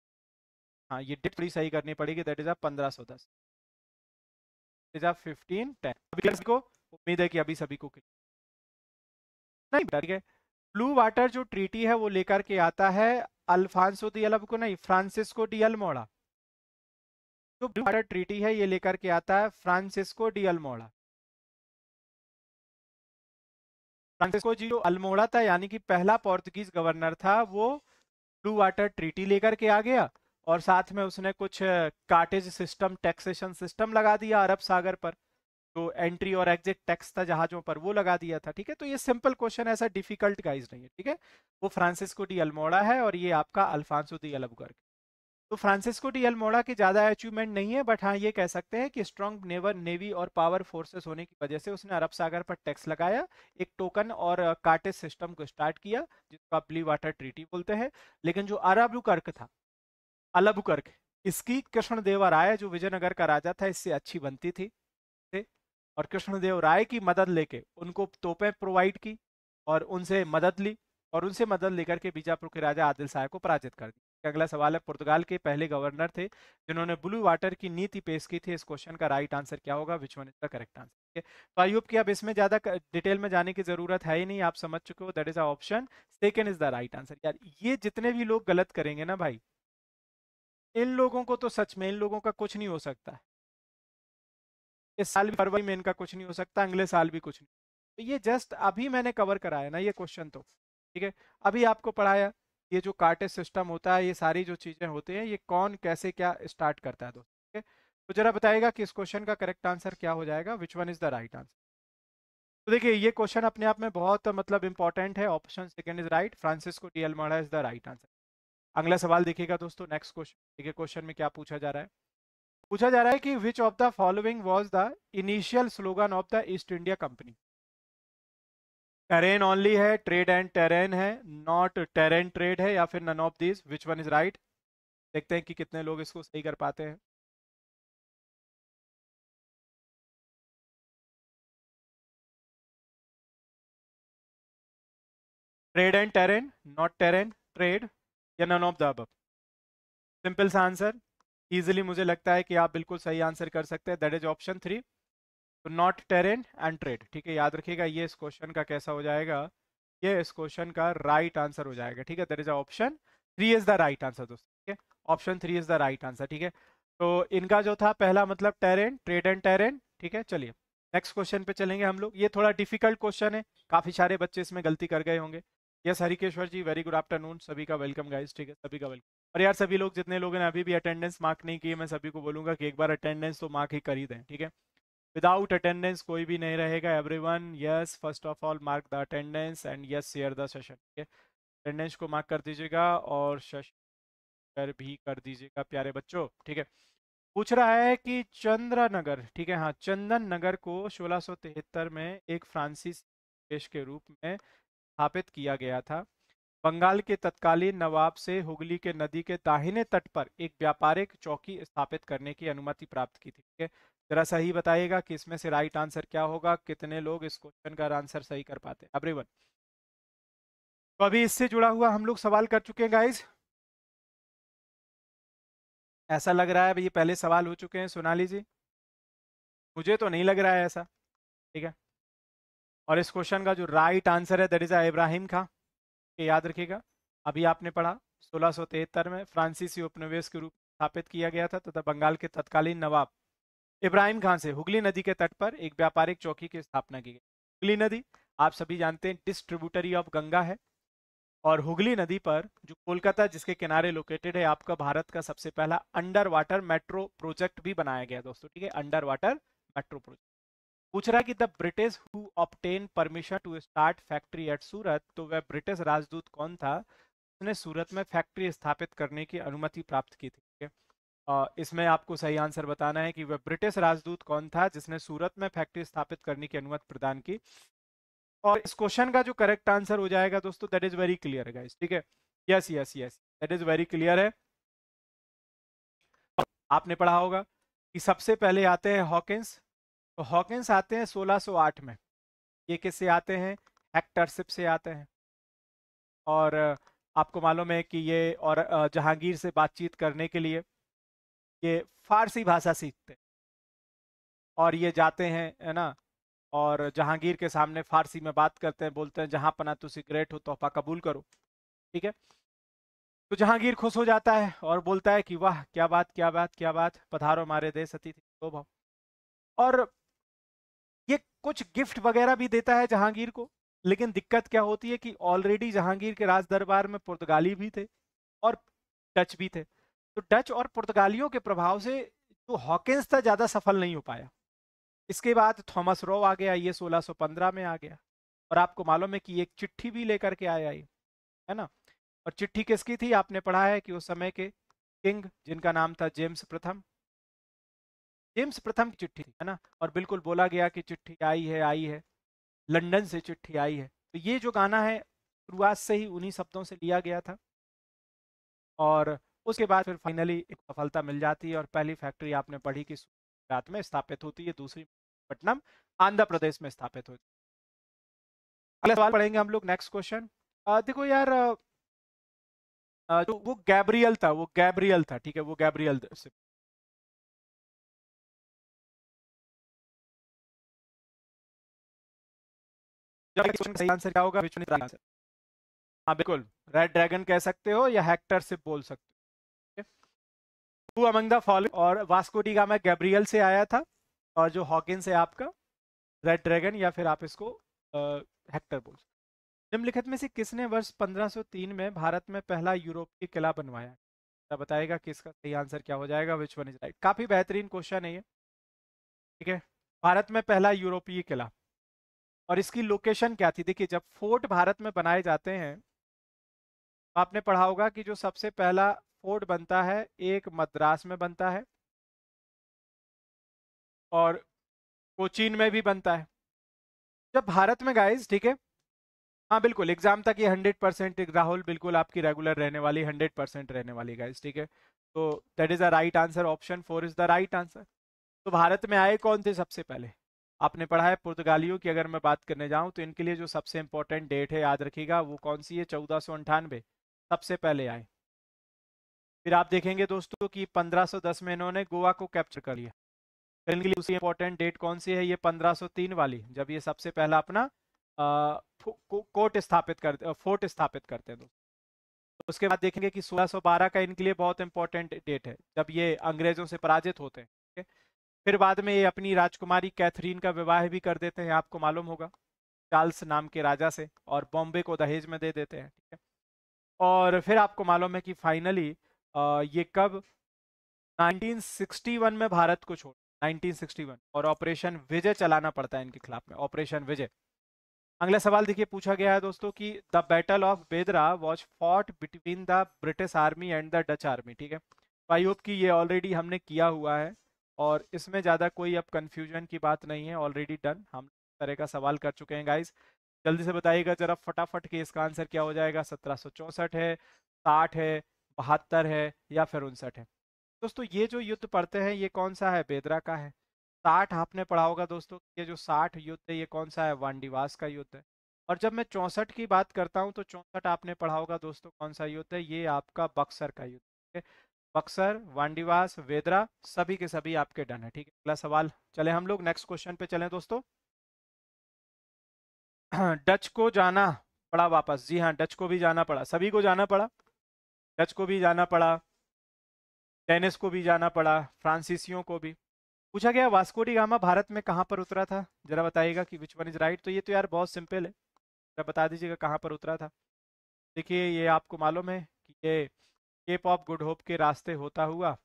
हाँ ये डेट थोड़ी सही करनी पड़ेगी दैट इज आप पंद्रह सौ दस इज आप फिफ्टीन टेन अभी को उम्मीद है कि अभी सभी को नहीं ठीक है ब्लू वाटर जो ट्रीटी है वो लेकर के आता है अल्फांसो डी को नहीं फ्रांसिस्को डी मोड़ा जो ब्लू वाटर ट्रीटी है ये लेकर के आता है फ्रांसिस्को डी मोड़ा फ्रांसिस्को जी जो अल्मोड़ा था यानी कि पहला पोर्तुगीज गवर्नर था वो ब्लू वाटर ट्रीटी लेकर के आ गया और साथ में उसने कुछ कार्टेज सिस्टम टैक्सेशन सिस्टम लगा दिया अरब सागर पर तो एंट्री और एग्जिट टैक्स था जहाजों पर वो लगा दिया था ठीक है तो ये सिंपल क्वेश्चन ऐसा डिफिकल्ट गाइज नहीं है ठीक है वो फ्रांसिस्को डी अल्मोड़ा है और ये आपका अल्फांसो डी अलबगर्ग तो फ्रांसिस्को डी अल्मोड़ा के ज़्यादा अचीवमेंट नहीं है बट हाँ ये कह सकते हैं कि स्ट्रॉन्ग नेवर नेवी और पावर फोर्सेस होने की वजह से उसने अरब सागर पर टैक्स लगाया एक टोकन और कार्टेज सिस्टम को स्टार्ट किया जिसको आप ब्ली वाटर ट्रीटी बोलते हैं लेकिन जो अरब कर्क था कर्क इसकी कृष्णदेव राय जो विजयनगर का राजा था इससे अच्छी बनती थी और कृष्णदेव राय की मदद लेके उनको तोपे प्रोवाइड की और उनसे मदद ली और उनसे मदद लेकर के बीजापुर के राजा आदिल शाह को पराजित कर दिया अगला सवाल है पुर्तगाल के पहले गवर्नर थे जिन्होंने ब्लू वाटर की नीति पेश की थी इस क्वेश्चन का राइट आंसर क्या होगा which one is the correct answer ठीक है तो आई होप कि अब इसमें ज्यादा डिटेल में जाने की जरूरत है ही नहीं आप समझ चुके हो that is a option second is the right answer यार ये जितने भी लोग गलत करेंगे ना भाई इन लोगों को तो सच में इन लोगों का कुछ नहीं हो सकता इस साल फरवरी में इनका कुछ नहीं हो सकता अगले साल भी कुछ नहीं तो ये जस्ट अभी मैंने कवर कराया ना ये क्वेश्चन तो ठीक है अभी आपको पढ़ाया ये जो कार्टेज सिस्टम होता है ये सारी जो चीज़ें होती हैं ये कौन कैसे क्या स्टार्ट करता है दोस्तों ठीक है तो जरा बताइएगा कि इस क्वेश्चन का करेक्ट आंसर क्या हो जाएगा which one is the right answer तो देखिए ये क्वेश्चन अपने आप में बहुत मतलब इंपॉर्टेंट है option second is right Francisco de Almeida is the right answer अगला सवाल देखिएगा दोस्तों नेक्स्ट क्वेश्चन देखिए क्वेश्चन में क्या पूछा जा रहा है पूछा जा रहा है कि which of the following was the initial slogan of the East India Company terrain only है ट्रेड एंड टेरेन है नॉट टेरेन ट्रेड है या फिर none of this which one is right देखते हैं कि कितने लोग इसको सही कर पाते हैं trade and terrain not terrain trade या नन ऑफ द अब सिंपल सा आंसर इजिली मुझे लगता है कि आप बिल्कुल सही आंसर कर सकते हैं दैट इज ऑप्शन थ्री तो नॉट टेरेन एंड ट्रेड ठीक है याद रखिएगा ये इस क्वेश्चन का कैसा हो जाएगा ये इस क्वेश्चन का राइट right आंसर हो जाएगा ठीक है that is a option three is the right answer दोस्तों ठीक है option three is the right answer ठीक है तो इनका जो था पहला मतलब टेरेन ट्रेड एंड टेरेन ठीक है चलिए नेक्स्ट क्वेश्चन पे चलेंगे हम लोग ये थोड़ा डिफिकल्ट क्वेश्चन है काफी सारे बच्चे इसमें गलती कर गए होंगे yes Harikeshwar ji very good afternoon सभी का वेलकम गाइस ठीक है सभी का वेलकम और यार सभी लोग जितने लोगों ने अभी भी अटेंडेंस मार्क नहीं किए मैं सभी को बोलूंगा कि एक बार अटेंडेंस तो मार्क ही कर ही दें ठीक है विदाउट अटेंडेंस कोई भी नहीं रहेगा everyone yes first of all mark the attendance and yes share the session ठीक है अटेंडेंस को मार्क कर दीजिएगा और सेशन कर भी कर दीजिएगा प्यारे बच्चों ठीक है पूछ रहा है कि चंद्रनगर ठीक है हाँ चंदन नगर को सोलह में एक फ्रांसिस देश के रूप में स्थापित किया गया था बंगाल के तत्कालीन नवाब से हुगली के नदी के दाहिने तट पर एक व्यापारिक चौकी स्थापित करने की अनुमति प्राप्त की थी ठीक है जरा सही बताइएगा कि इसमें से राइट आंसर क्या होगा कितने लोग इस क्वेश्चन का आंसर सही कर पाते हैं एवरीवन तो अभी इससे जुड़ा हुआ हम लोग सवाल कर चुके हैं गाइज ऐसा लग रहा है ये पहले सवाल हो चुके हैं सोनाली जी मुझे तो नहीं लग रहा है ऐसा ठीक है और इस क्वेश्चन का जो राइट आंसर है दैट इज़ इब्राहिम खां ये याद रखिएगा अभी आपने पढ़ा सोलह में फ्रांसीसी उपनिवेश के रूप स्थापित किया गया था तथा बंगाल के तत्कालीन नवाब इब्राहिम खान से हुगली नदी के तट पर एक व्यापारिक चौकी की स्थापना की गई हुगली नदी आप सभी जानते हैं डिस्ट्रीब्यूटरी ऑफ गंगा है और हुगली नदी पर जो कोलकाता जिसके किनारे लोकेटेड है आपका भारत का सबसे पहला अंडर वाटर मेट्रो प्रोजेक्ट भी बनाया गया दोस्तों ठीक है अंडर वाटर मेट्रो प्रोजेक्ट पूछ रहा है कि the British who obtain permission to start factory at Surat तो वह ब्रिटिश राजदूत कौन था उसने सूरत में फैक्ट्री स्थापित करने की अनुमति प्राप्त की थी इसमें आपको सही आंसर बताना है कि वह ब्रिटिश राजदूत कौन था जिसने सूरत में फैक्ट्री स्थापित करने की अनुमति प्रदान की और इस क्वेश्चन का जो करेक्ट आंसर हो जाएगा दोस्तों that is very clear guys ठीक है yes yes yes that is very clear है आपने पढ़ा होगा कि सबसे पहले आते हैं हॉकिंस तो हॉकिंस आते हैं 1608 में ये किससे आते हैं एक्टरशिप से आते हैं और आपको मालूम है कि ये और जहांगीर से बातचीत करने के लिए ये फारसी भाषा सीखते हैं और ये जाते हैं है ना और जहांगीर के सामने फारसी में बात करते हैं बोलते हैं जहां पना तुसी सिगरेट हो तोहफा कबूल करो ठीक है तो जहांगीर खुश हो जाता है और बोलता है कि वाह क्या बात क्या बात क्या बात पधारो मारे दे सती थी तो भाव और ये कुछ गिफ्ट वगैरह भी देता है जहांगीर को लेकिन दिक्कत क्या होती है कि ऑलरेडी जहांगीर के राज दरबार में पुर्तगाली भी थे और टच भी थे तो डच और पुर्तगालियों के प्रभाव से जो तो हॉकिंस था ज़्यादा सफल नहीं हो पाया इसके बाद थॉमस रॉ आ गया ये 1615 में आ गया और आपको मालूम है कि एक चिट्ठी भी लेकर के आया ये है ना और चिट्ठी किसकी थी आपने पढ़ा है कि उस समय के किंग जिनका नाम था जेम्स प्रथम जेम्स प्रथम की चिट्ठी थी है ना और बिल्कुल बोला गया कि चिट्ठी आई है आई है लंदन से चिट्ठी आई है तो ये जो गाना है शुरुआत से ही उन्हीं शब्दों से लिया गया था और उसके बाद फिर फाइनली एक सफलता मिल जाती है और पहली फैक्ट्री आपने पढ़ी कि गुजरात में स्थापित होती है दूसरी पटनम आंध्र प्रदेश में स्थापित होती है अगला सवाल पढ़ेंगे हम लोग नेक्स्ट क्वेश्चन देखो यार आ, जो वो गैब्रियल था वो गैब्रियल था ठीक है वो गैब्रियल से आंसर क्या होगा हाँ बिल्कुल रेड ड्रैगन कह सकते हो या हेक्टर से बोल सकते हो टू अमंग द फॉलोइंग और वास्को डी गामा गैब्रियल से आया था और जो हॉकिंस है आपका रेड ड्रैगन या फिर आप इसको हेक्टर बोल निम्नलिखित में से किसने वर्ष 1503 में भारत में पहला यूरोपीय किला बनवाया तो बताएगा कि इसका सही आंसर क्या हो जाएगा विच वन इज राइट काफी बेहतरीन क्वेश्चन है ये ठीक है भारत में पहला यूरोपीय किला और इसकी लोकेशन क्या थी देखिए जब फोर्ट भारत में बनाए जाते हैं आपने पढ़ा होगा कि जो सबसे पहला फोर्ट बनता है एक मद्रास में बनता है और कोचीन में भी बनता है जब भारत में गाइज ठीक है हाँ बिल्कुल एग्जाम तक ये हंड्रेड परसेंट राहुल बिल्कुल आपकी रेगुलर रहने वाली हंड्रेड परसेंट रहने वाली गाइज ठीक है तो that is the right answer option four is the right answer तो भारत में आए कौन थे सबसे पहले आपने पढ़ा है पुर्तगालियों की अगर मैं बात करने जाऊं तो इनके लिए जो सबसे इंपॉर्टेंट डेट है याद रखिएगा वो कौन सी है चौदह सबसे पहले आए फिर आप देखेंगे दोस्तों कि 1510 में इन्होंने गोवा को कैप्चर कर लिया फिर इनके लिए उसी इंपॉर्टेंट डेट कौन सी है ये 1503 वाली जब ये सबसे पहला अपना कोर्ट स्थापित कर फोर्ट स्थापित करते हैं दोस्तों उसके बाद देखेंगे कि 1612 का इनके लिए बहुत इंपॉर्टेंट डेट है जब ये अंग्रेजों से पराजित होते हैं फिर बाद में ये अपनी राजकुमारी कैथरीन का विवाह भी कर देते हैं आपको मालूम होगा चार्ल्स नाम के राजा से और बॉम्बे को दहेज में दे देते हैं ठीक है और फिर आपको मालूम है कि फाइनली ये कब 1961 में भारत को छोड़ 1961 और ऑपरेशन विजय चलाना पड़ता है इनके खिलाफ में ऑपरेशन विजय अगला सवाल देखिए पूछा गया है दोस्तों कि the battle of Bedara was fought between the British army and the Dutch army ठीक है तो आई होप कि ये ऑलरेडी हमने किया हुआ है और इसमें ज़्यादा कोई अब कन्फ्यूजन की बात नहीं है ऑलरेडी डन हम तरह का सवाल कर चुके हैं गाइज जल्दी से बताइएगा जरा फटाफट कि इसका आंसर क्या हो जाएगा सत्रह है साठ है बहत्तर है या फिर उनसठ है दोस्तों ये जो युद्ध पढ़ते हैं ये कौन सा है बेदरा का है साठ आपने पढ़ा होगा दोस्तों ये जो साठ युद्ध है ये कौन सा है वांडीवास का युद्ध है और जब मैं चौंसठ की बात करता हूँ तो चौंसठ आपने पढ़ा होगा दोस्तों कौन सा युद्ध है ये आपका बक्सर का युद्ध है बक्सर वांडीवास वेदरा सभी के सभी आपके डन है ठीक है अगला सवाल चले हम लोग नेक्स्ट क्वेश्चन पे चले दोस्तों *clears throat* डच को जाना पड़ा वापस जी हाँ डच को भी जाना पड़ा सभी को जाना पड़ा डच को भी जाना पड़ा टेनिस को भी जाना पड़ा फ्रांसीसियों को भी पूछा गया वास्कोडी गामा भारत में कहाँ पर उतरा था जरा बताइएगा कि विच वन इज राइट तो ये तो यार बहुत सिंपल है जरा बता दीजिएगा कहाँ पर उतरा था देखिए ये आपको मालूम है कि ये केप ऑफ गुड होप के रास्ते होता हुआ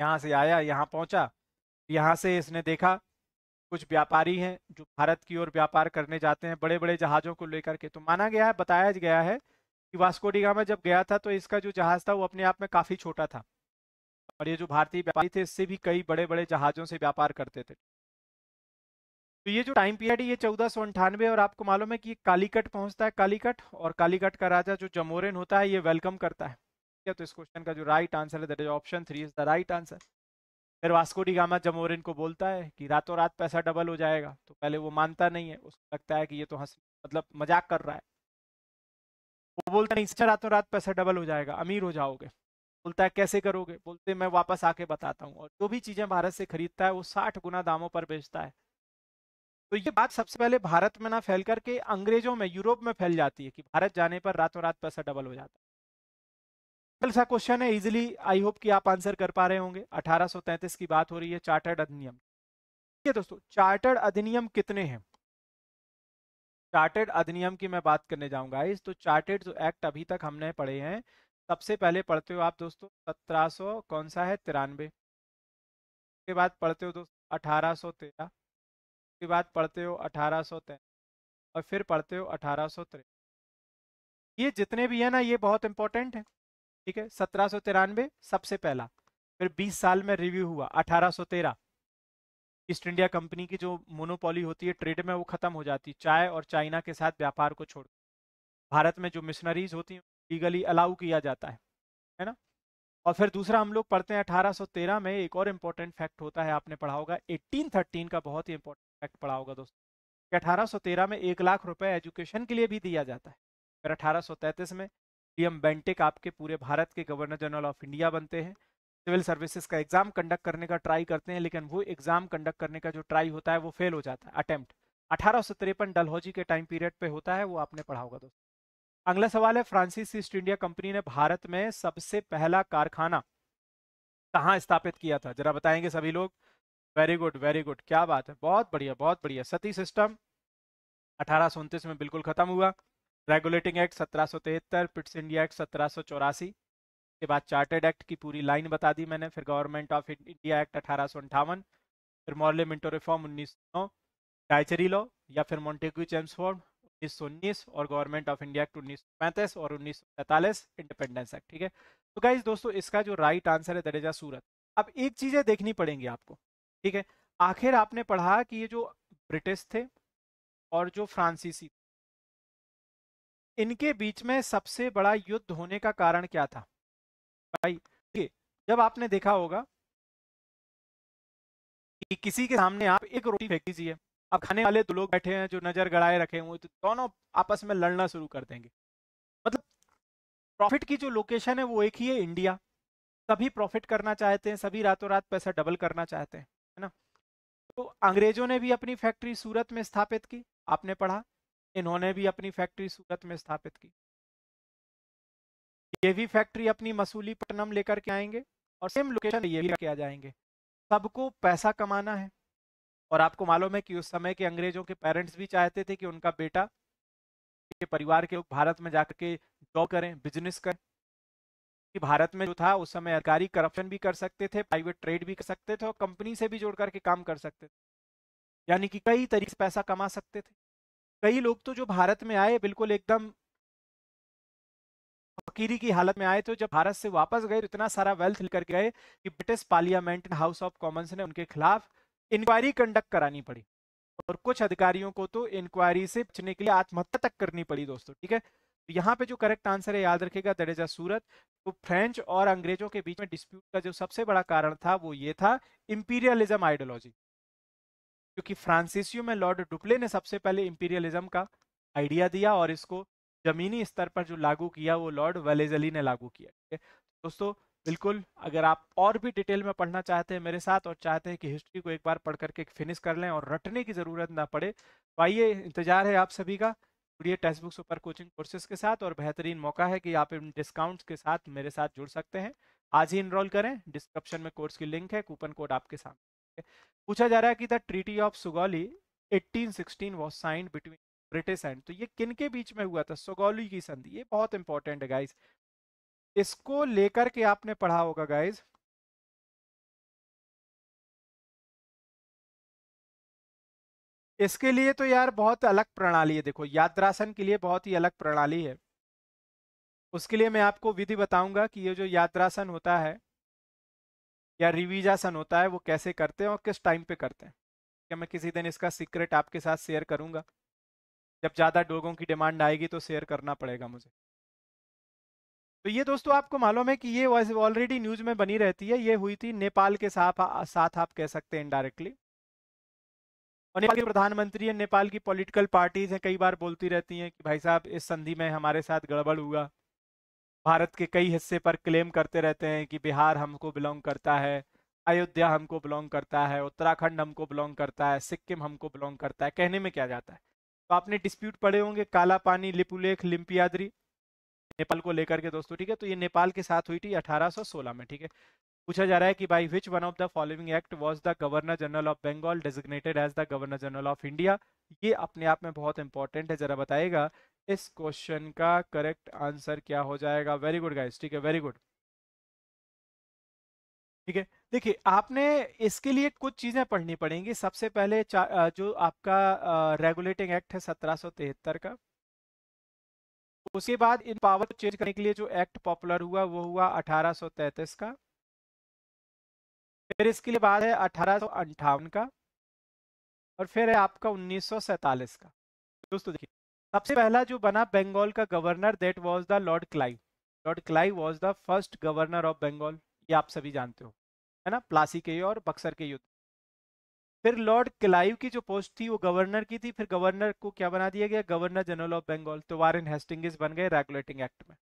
यहाँ से आया यहाँ पहुँचा यहाँ से इसने देखा कुछ व्यापारी हैं जो भारत की ओर व्यापार करने जाते हैं बड़े बड़े जहाज़ों को लेकर के तो माना गया है बताया गया है कि वास्कोडिगा में जब गया था तो इसका जो जहाज था वो अपने आप में काफी छोटा था और ये जो भारतीय व्यापारी थे इससे भी कई बड़े बड़े जहाजों से व्यापार करते थे तो ये जो टाइम पीरियड है ये चौदह सौ अंठानवे और आपको मालूम है कि कालीकट पहुंचता है कालीकट और कालीकट का राजा जो जमोरेन होता है ये वेलकम करता है ठीक है तो इस क्वेश्चन का जो राइट आंसर है that is option three is the right answer फिर वास्को डी गामा को बोलता है कि रातों रात पैसा डबल हो जाएगा तो पहले वो मानता नहीं है उसको लगता है कि ये तो हंस मतलब मजाक कर रहा है वो बोलता नहीं सर रातों रात पैसा डबल हो जाएगा अमीर हो जाओगे बोलता है कैसे करोगे बोलते मैं वापस आके बताता हूँ और जो भी चीज़ें भारत से खरीदता है वो साठ गुना दामों पर बेचता है तो ये बात सबसे पहले भारत में ना फैल करके अंग्रेजों में यूरोप में फैल जाती है कि भारत जाने पर रातों रात पैसा डबल हो जाता है सा क्वेश्चन है इजिली आई होप कि आप आंसर कर पा रहे होंगे 1833 की बात हो रही है चार्टर्ड अधिनियम ठीक है दोस्तों चार्टर्ड अधिनियम कितने हैं चार्टेड अधिनियम की मैं बात करने जाऊंगा इस तो चार्टेड जो एक्ट अभी तक हमने पढ़े हैं सबसे पहले पढ़ते हो आप दोस्तों सत्रह कौन सा है तिरानवे उसके बाद पढ़ते हो दोस्तों अठारह सौ तेरह उसके बाद पढ़ते हो अठारह तेरह और फिर पढ़ते हो अठारह तेरह ये जितने भी है ना ये बहुत इंपॉर्टेंट है ठीक है सत्रह सौ सबसे पहला फिर बीस साल में रिव्यू हुआ अठारह सौ तेरह ईस्ट इंडिया कंपनी की जो मोनोपोली होती है ट्रेड में वो खत्म हो जाती चाय और चाइना के साथ व्यापार को छोड़ भारत में जो मिशनरीज होती हैं लीगली अलाउ किया जाता है है ना और फिर दूसरा हम लोग पढ़ते हैं 1813 में एक और इम्पोर्टेंट फैक्ट होता है आपने पढ़ा होगा 1813 का बहुत ही इम्पोर्टेंट फैक्ट पढ़ा होगा दोस्तों कि 1813 में एक लाख रुपए एजुकेशन के लिए भी दिया जाता है फिर 1833 में डी बेंटिक आपके पूरे भारत के गवर्नर जनरल ऑफ इंडिया बनते हैं सिविल सर्विसेज का एग्जाम कंडक्ट करने का ट्राई करते हैं लेकिन वो एग्जाम कंडक्ट करने का जो ट्राई होता है वो फेल हो जाता है अटेम्प्ट अठारह डलहौजी के टाइम पीरियड पे होता है वो आपने पढ़ा होगा दोस्तों अगला सवाल है फ्रांसिस ईस्ट इंडिया कंपनी ने भारत में सबसे पहला कारखाना कहाँ स्थापित किया था जरा बताएंगे सभी लोग वेरी गुड वेरी गुड क्या बात है बहुत बढ़िया बहुत बढ़िया सती सिस्टम अठारह में बिल्कुल खत्म हुआ रेगुलेटिंग एक्ट सत्रह सौ तिहत्तर पिट्स इंडिया एक्ट सत्रह उसके बाद चार्टर्ड एक्ट की पूरी लाइन बता दी मैंने फिर गवर्नमेंट ऑफ इंडिया एक्ट अठारह फिर मॉर्ले मिंटो रिफॉर्म उन्नीस सौ डायचरी लॉ या फिर मॉन्टेग्यू चेम्सफोर्ड उन्नीस सौ उन्नीस और गवर्नमेंट ऑफ इंडिया एक्ट उन्नीस सौ पैंतीस और उन्नीस सौ पैंतालीस इंडिपेंडेंस एक्ट ठीक है तो गाइज दोस्तों इसका जो राइट आंसर है दरेजा सूरत अब एक चीजें देखनी पड़ेंगी आपको ठीक है आखिर आपने पढ़ा कि ये जो ब्रिटिश थे और जो फ्रांसीसी इनके बीच में सबसे बड़ा युद्ध होने का कारण क्या था भाई जब आपने देखा होगा कि किसी के सामने आप एक रोटी फेंक दीजिए अब खाने वाले दो लोग बैठे हैं जो नजर गड़ाए रखे हुए तो दोनों आपस में लड़ना शुरू कर देंगे मतलब प्रॉफिट की जो लोकेशन है वो एक ही है इंडिया सभी प्रॉफिट करना चाहते हैं सभी रातों रात पैसा डबल करना चाहते हैं है ना तो अंग्रेजों ने भी अपनी फैक्ट्री सूरत में स्थापित की आपने पढ़ा इन्होंने भी अपनी फैक्ट्री सूरत में स्थापित की ये भी फैक्ट्री अपनी मसूली पटनम लेकर के आएंगे और सेम लोकेशन ये भी लेके आ जाएंगे सबको पैसा कमाना है और आपको मालूम है कि उस समय के अंग्रेजों के पेरेंट्स भी चाहते थे कि उनका बेटा के परिवार के लोग भारत में जाकर के जॉब करें बिजनेस करें कि भारत में जो था उस समय अधिकारी करप्शन भी कर सकते थे प्राइवेट ट्रेड भी कर सकते थे और कंपनी से भी जोड़ करके काम कर सकते थे यानी कि कई तरीके से पैसा कमा सकते थे कई लोग तो जो भारत में आए बिल्कुल एकदम फकीरी की हालत में आए तो जब भारत से वापस गए तो इतना सारा वेल्थ लेकर गए कि British parliament House of Commons ने उनके खिलाफ इंक्वायरी कंडक्ट करानी पड़ी और कुछ अधिकारियों को तो इंक्वायरी से बचने के लिए आत्महत्या तक करनी पड़ी दोस्तों ठीक है तो यहाँ पे जो करेक्ट आंसर है याद रखेगा दट इज अ सूरत तो फ्रेंच और अंग्रेजों के बीच में डिस्प्यूट का जो सबसे बड़ा कारण था वो ये था इंपीरियलिज्म आइडियोलॉजी क्योंकि फ्रांसिसियो में लॉर्ड डुप्ले ने सबसे पहले इंपीरियलिज्म का आइडिया दिया और इसको जमीनी स्तर पर जो लागू किया वो लॉर्ड वेलेजली ने लागू किया ठीक है दोस्तों बिल्कुल अगर आप और भी डिटेल में पढ़ना चाहते हैं मेरे साथ और चाहते हैं कि हिस्ट्री को एक बार पढ़ करके फिनिश कर लें और रटने की ज़रूरत ना पड़े तो आइए इंतजार है आप सभी का जुड़िए textbook super coaching courses के साथ और बेहतरीन मौका है कि आप इन डिस्काउंट्स के साथ मेरे साथ जुड़ सकते हैं आज ही इनरोल करें डिस्क्रिप्शन में कोर्स की लिंक है कूपन कोड आपके सामने पूछा जा रहा है कि the treaty of Sugauli sixteen was signed between British and तो ये किन के बीच में हुआ था सोगौली की संधि ये बहुत इंपॉर्टेंट है गाइज इसको लेकर के आपने पढ़ा होगा गाइज इसके लिए तो यार बहुत अलग प्रणाली है देखो यात्रासन के लिए बहुत ही अलग प्रणाली है उसके लिए मैं आपको विधि बताऊंगा कि ये जो यात्रासन होता है या रिवीजासन होता है वो कैसे करते हैं और किस टाइम पे करते हैं क्या मैं किसी दिन इसका सीक्रेट आपके साथ शेयर करूंगा जब ज़्यादा लोगों की डिमांड आएगी तो शेयर करना पड़ेगा मुझे तो ये दोस्तों आपको मालूम है कि ये ऑलरेडी न्यूज़ में बनी रहती है ये हुई थी नेपाल के साथ साथ आप कह सकते हैं इनडायरेक्टली और नेपाल के प्रधानमंत्री है नेपाल की पॉलिटिकल पार्टीज हैं कई बार बोलती रहती हैं कि भाई साहब इस संधि में हमारे साथ गड़बड़ हुआ भारत के कई हिस्से पर क्लेम करते रहते हैं कि बिहार हमको बिलोंग करता है अयोध्या हमको बिलोंग करता है उत्तराखंड हमको बिलोंग करता है सिक्किम हमको बिलोंग करता है कहने में क्या जाता है तो आपने डिस्प्यूट पढ़े होंगे काला पानी लिपुलेख लिम्पियाद्री नेपाल को लेकर के दोस्तों ठीक है तो ये नेपाल के साथ हुई थी 1816 में ठीक है पूछा जा रहा है कि by which one of the following act was the governor general of Bengal designated as the governor general of India ये अपने आप में बहुत इंपॉर्टेंट है जरा बताएगा इस क्वेश्चन का करेक्ट आंसर क्या हो जाएगा वेरी गुड गाइस ठीक है वेरी गुड ठीक है देखिए आपने इसके लिए कुछ चीज़ें पढ़नी पड़ेंगी सबसे पहले जो आपका रेगुलेटिंग एक्ट है सत्रह का उसके बाद इन पावर को चेंज करने के लिए जो एक्ट पॉपुलर हुआ वो हुआ 1833 का फिर इसके लिए बाद है अठारह का और फिर है आपका 1947 का दोस्तों देखिए सबसे पहला जो बना बंगाल का governor that was the Lord Clive Lord Clive was the first governor of Bengal ये आप सभी जानते हो है ना प्लासी के और बक्सर के युद्ध फिर लॉर्ड क्लाइव की जो पोस्ट थी वो गवर्नर की थी फिर गवर्नर को क्या बना दिया गया गवर्नर जनरल ऑफ बंगाल तो वारेन हेस्टिंग्स बन गए रेगुलेटिंग एक्ट में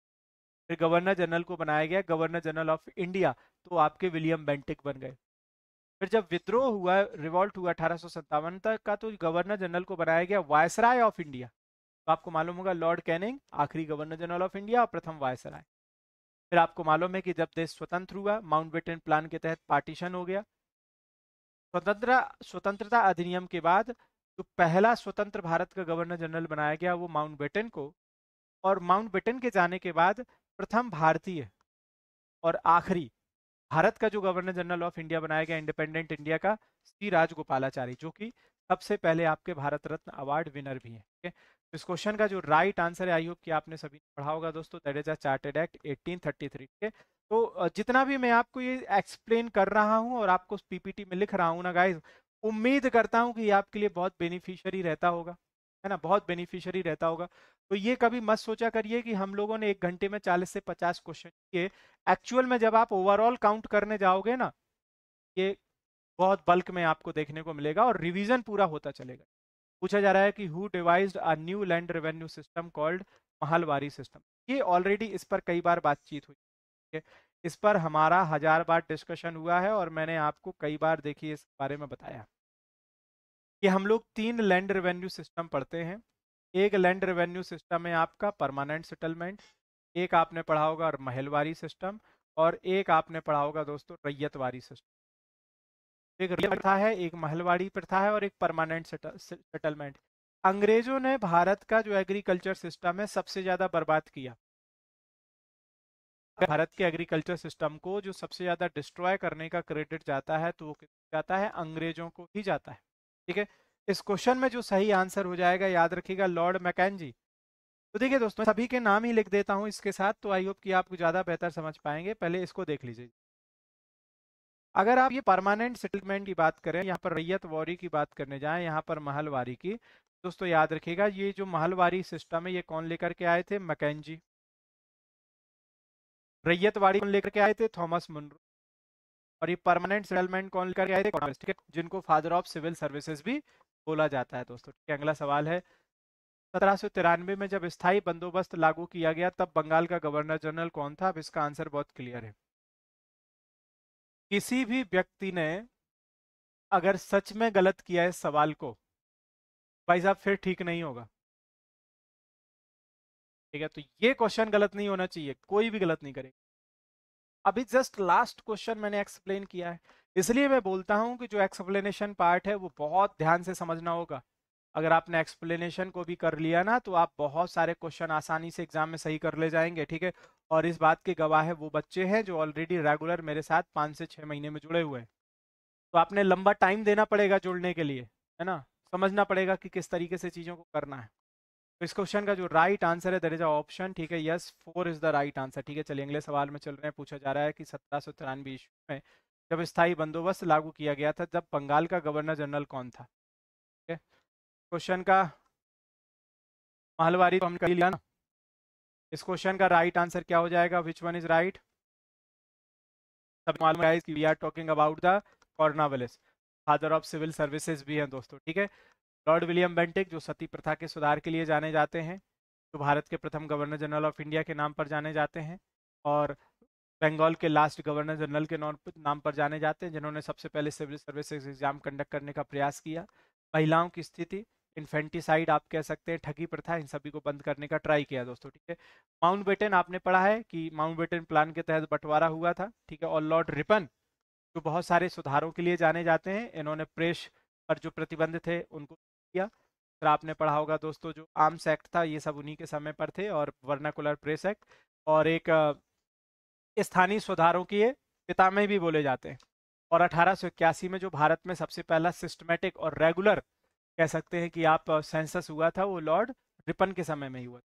फिर गवर्नर जनरल को बनाया गया गवर्नर जनरल ऑफ इंडिया तो आपके विलियम बेंटिक बन गए फिर जब विद्रोह हुआ रिवॉल्ट हुआ अठारह तक का तो गवर्नर जनरल को बनाया गया वायसराय ऑफ इंडिया तो आपको मालूम होगा लॉर्ड कैनिंग आखिरी गवर्नर जनरल ऑफ इंडिया और प्रथम वायसराय फिर आपको मालूम है कि जब देश स्वतंत्र हुआ माउंट बेटन प्लान के तहत पार्टीशन हो गया स्वतंत्र स्वतंत्रता अधिनियम के बाद जो पहला स्वतंत्र भारत का गवर्नर जनरल बनाया गया वो माउंट बेटन को और माउंट बेटन के जाने के बाद प्रथम भारतीय और आखिरी भारत का जो गवर्नर जनरल ऑफ इंडिया बनाया गया इंडिपेंडेंट इंडिया का सी राजगोपालाचारी जो कि सबसे पहले आपके भारत रत्न अवार्ड विनर भी हैं ठीक है तो इस क्वेश्चन का जो राइट आंसर है आई होप कि आपने सभी पढ़ा होगा दोस्तों that is a chartered act 1833 ठीक है तो जितना भी मैं आपको ये एक्सप्लेन कर रहा हूँ और आपको पीपीटी में लिख रहा हूँ ना गाइज उम्मीद करता हूँ कि ये आपके लिए बहुत बेनिफिशियरी रहता होगा है ना बहुत बेनिफिशियरी रहता होगा तो ये कभी मत सोचा करिए कि हम लोगों ने एक घंटे में चालीस से पचास क्वेश्चन किए एक्चुअल में जब आप ओवरऑल काउंट करने जाओगे ना ये बहुत बल्क में आपको देखने को मिलेगा और रिवीजन पूरा होता चलेगा पूछा जा रहा है कि who devised a new land revenue system called Mahalwari system ये ऑलरेडी इस पर कई बार बातचीत हुई इस पर हमारा हजार बार डिस्कशन हुआ है और मैंने आपको कई बार देखिए इस बारे में बताया कि हम लोग तीन लैंड रेवेन्यू सिस्टम पढ़ते हैं एक लैंड रेवेन्यू सिस्टम है आपका परमानेंट सेटलमेंट एक आपने पढ़ा होगा और महलवारी सिस्टम और एक आपने पढ़ा होगा दोस्तों रैयतवारी सिस्टम एक रैयत प्रथा है एक महलवाड़ी प्रथा है और एक परमानेंट सेटलमेंट अंग्रेजों ने भारत का जो एग्रीकल्चर सिस्टम है सबसे ज्यादा बर्बाद किया भारत के एग्रीकल्चर सिस्टम को जो सबसे ज्यादा डिस्ट्रॉय करने का क्रेडिट जाता है तो वो जाता है अंग्रेजों को ही जाता है ठीक है इस क्वेश्चन में जो सही आंसर हो जाएगा याद रखिएगा लॉर्ड मैकेजी तो देखिए दोस्तों सभी के नाम ही लिख देता हूँ इसके साथ तो आई होप कि आप ज़्यादा बेहतर समझ पाएंगे पहले इसको देख लीजिए अगर आप ये परमानेंट सेटलमेंट की बात करें यहाँ पर रैयत वारी की बात करने जाएं यहाँ पर महलवारी की दोस्तों याद रखिएगा ये जो महलवारी सिस्टम है ये कौन लेकर के आए थे मैकेजी रैयत कौन लेकर के आए थे थॉमस मुनरो और ये परमानेंट सेटलमेंट कौन लेकर के आए थे जिनको फादर ऑफ सिविल सर्विसेज भी बोला जाता है दोस्तों ठीक है अगला सवाल है सत्रह में जब स्थायी बंदोबस्त लागू किया गया तब बंगाल का गवर्नर जनरल कौन था अब इसका आंसर बहुत क्लियर है किसी भी व्यक्ति ने अगर सच में गलत किया है सवाल को भाई साहब फिर ठीक नहीं होगा ठीक है तो ये क्वेश्चन गलत नहीं होना चाहिए कोई भी गलत नहीं करेगा अभी जस्ट लास्ट क्वेश्चन मैंने एक्सप्लेन किया है इसलिए मैं बोलता हूं कि जो एक्सप्लेनेशन पार्ट है वो बहुत ध्यान से समझना होगा अगर आपने एक्सप्लेनेशन को भी कर लिया ना तो आप बहुत सारे क्वेश्चन आसानी से एग्जाम में सही कर ले जाएंगे ठीक है और इस बात के गवाह है वो बच्चे हैं जो ऑलरेडी रेगुलर मेरे साथ पाँच से छः महीने में जुड़े हुए हैं तो आपने लंबा टाइम देना पड़ेगा जुड़ने के लिए है ना समझना पड़ेगा कि किस तरीके से चीज़ों को करना है तो इस क्वेश्चन का जो राइट आंसर है दर इज अ ऑप्शन ठीक है yes four is the right answer ठीक है चलिए अगले सवाल में चल रहे हैं पूछा जा रहा है कि सत्रह सौ तिरानवे ईस्वी में जब स्थायी बंदोबस्त लागू किया गया था जब बंगाल का गवर्नर जनरल कौन था क्वेश्चन का मालवारी तो हमने कर लिया ना इस क्वेश्चन का राइट आंसर क्या हो जाएगा विच वन इज राइट सब मालूम है कि we are talking about the Cornwallis father of civil services भी हैं दोस्तों ठीक है लॉर्ड विलियम बेंटिक जो सती प्रथा के सुधार के लिए जाने जाते हैं जो भारत के प्रथम गवर्नर जनरल ऑफ इंडिया के नाम पर जाने जाते हैं और बंगाल के लास्ट गवर्नर जनरल के नाम पर जाने जाते हैं जिन्होंने सबसे पहले सिविल सर्विस एग्जाम कंडक्ट करने का प्रयास किया महिलाओं की स्थिति इन्फेंटिसाइड आप कह सकते हैं ठगी प्रथा इन सभी को बंद करने का ट्राई किया दोस्तों ठीक है माउंट बेटन आपने पढ़ा है कि माउंट बेटन प्लान के तहत बंटवारा हुआ था ठीक है और लॉर्ड रिपन जो बहुत सारे सुधारों के लिए जाने जाते हैं इन्होंने प्रेस पर जो प्रतिबंध थे उनको किया फिर तो आपने पढ़ा होगा दोस्तों जो आर्म्स एक्ट था ये सब उन्हीं के समय पर थे और वर्नाकुलर प्रेस एक्ट और एक स्थानीय सुधारों की ये पितामह भी बोले जाते हैं और अठारह में जो भारत में सबसे पहला सिस्टमेटिक और रेगुलर कह सकते हैं कि आप सेंसस हुआ था वो लॉर्ड रिपन के समय में ही हुआ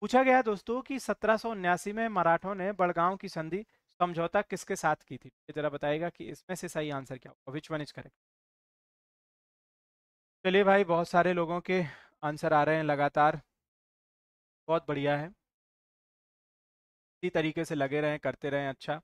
पूछा गया दोस्तों कि सत्रह में मराठों ने बड़गांव की संधि समझौता किसके साथ की थी जरा बताएगा कि इसमें से सही आंसर क्या होगा विच वन इज करेक्ट चलिए भाई बहुत सारे लोगों के आंसर आ रहे हैं लगातार बहुत बढ़िया है इसी तरीके से लगे रहें करते रहें अच्छा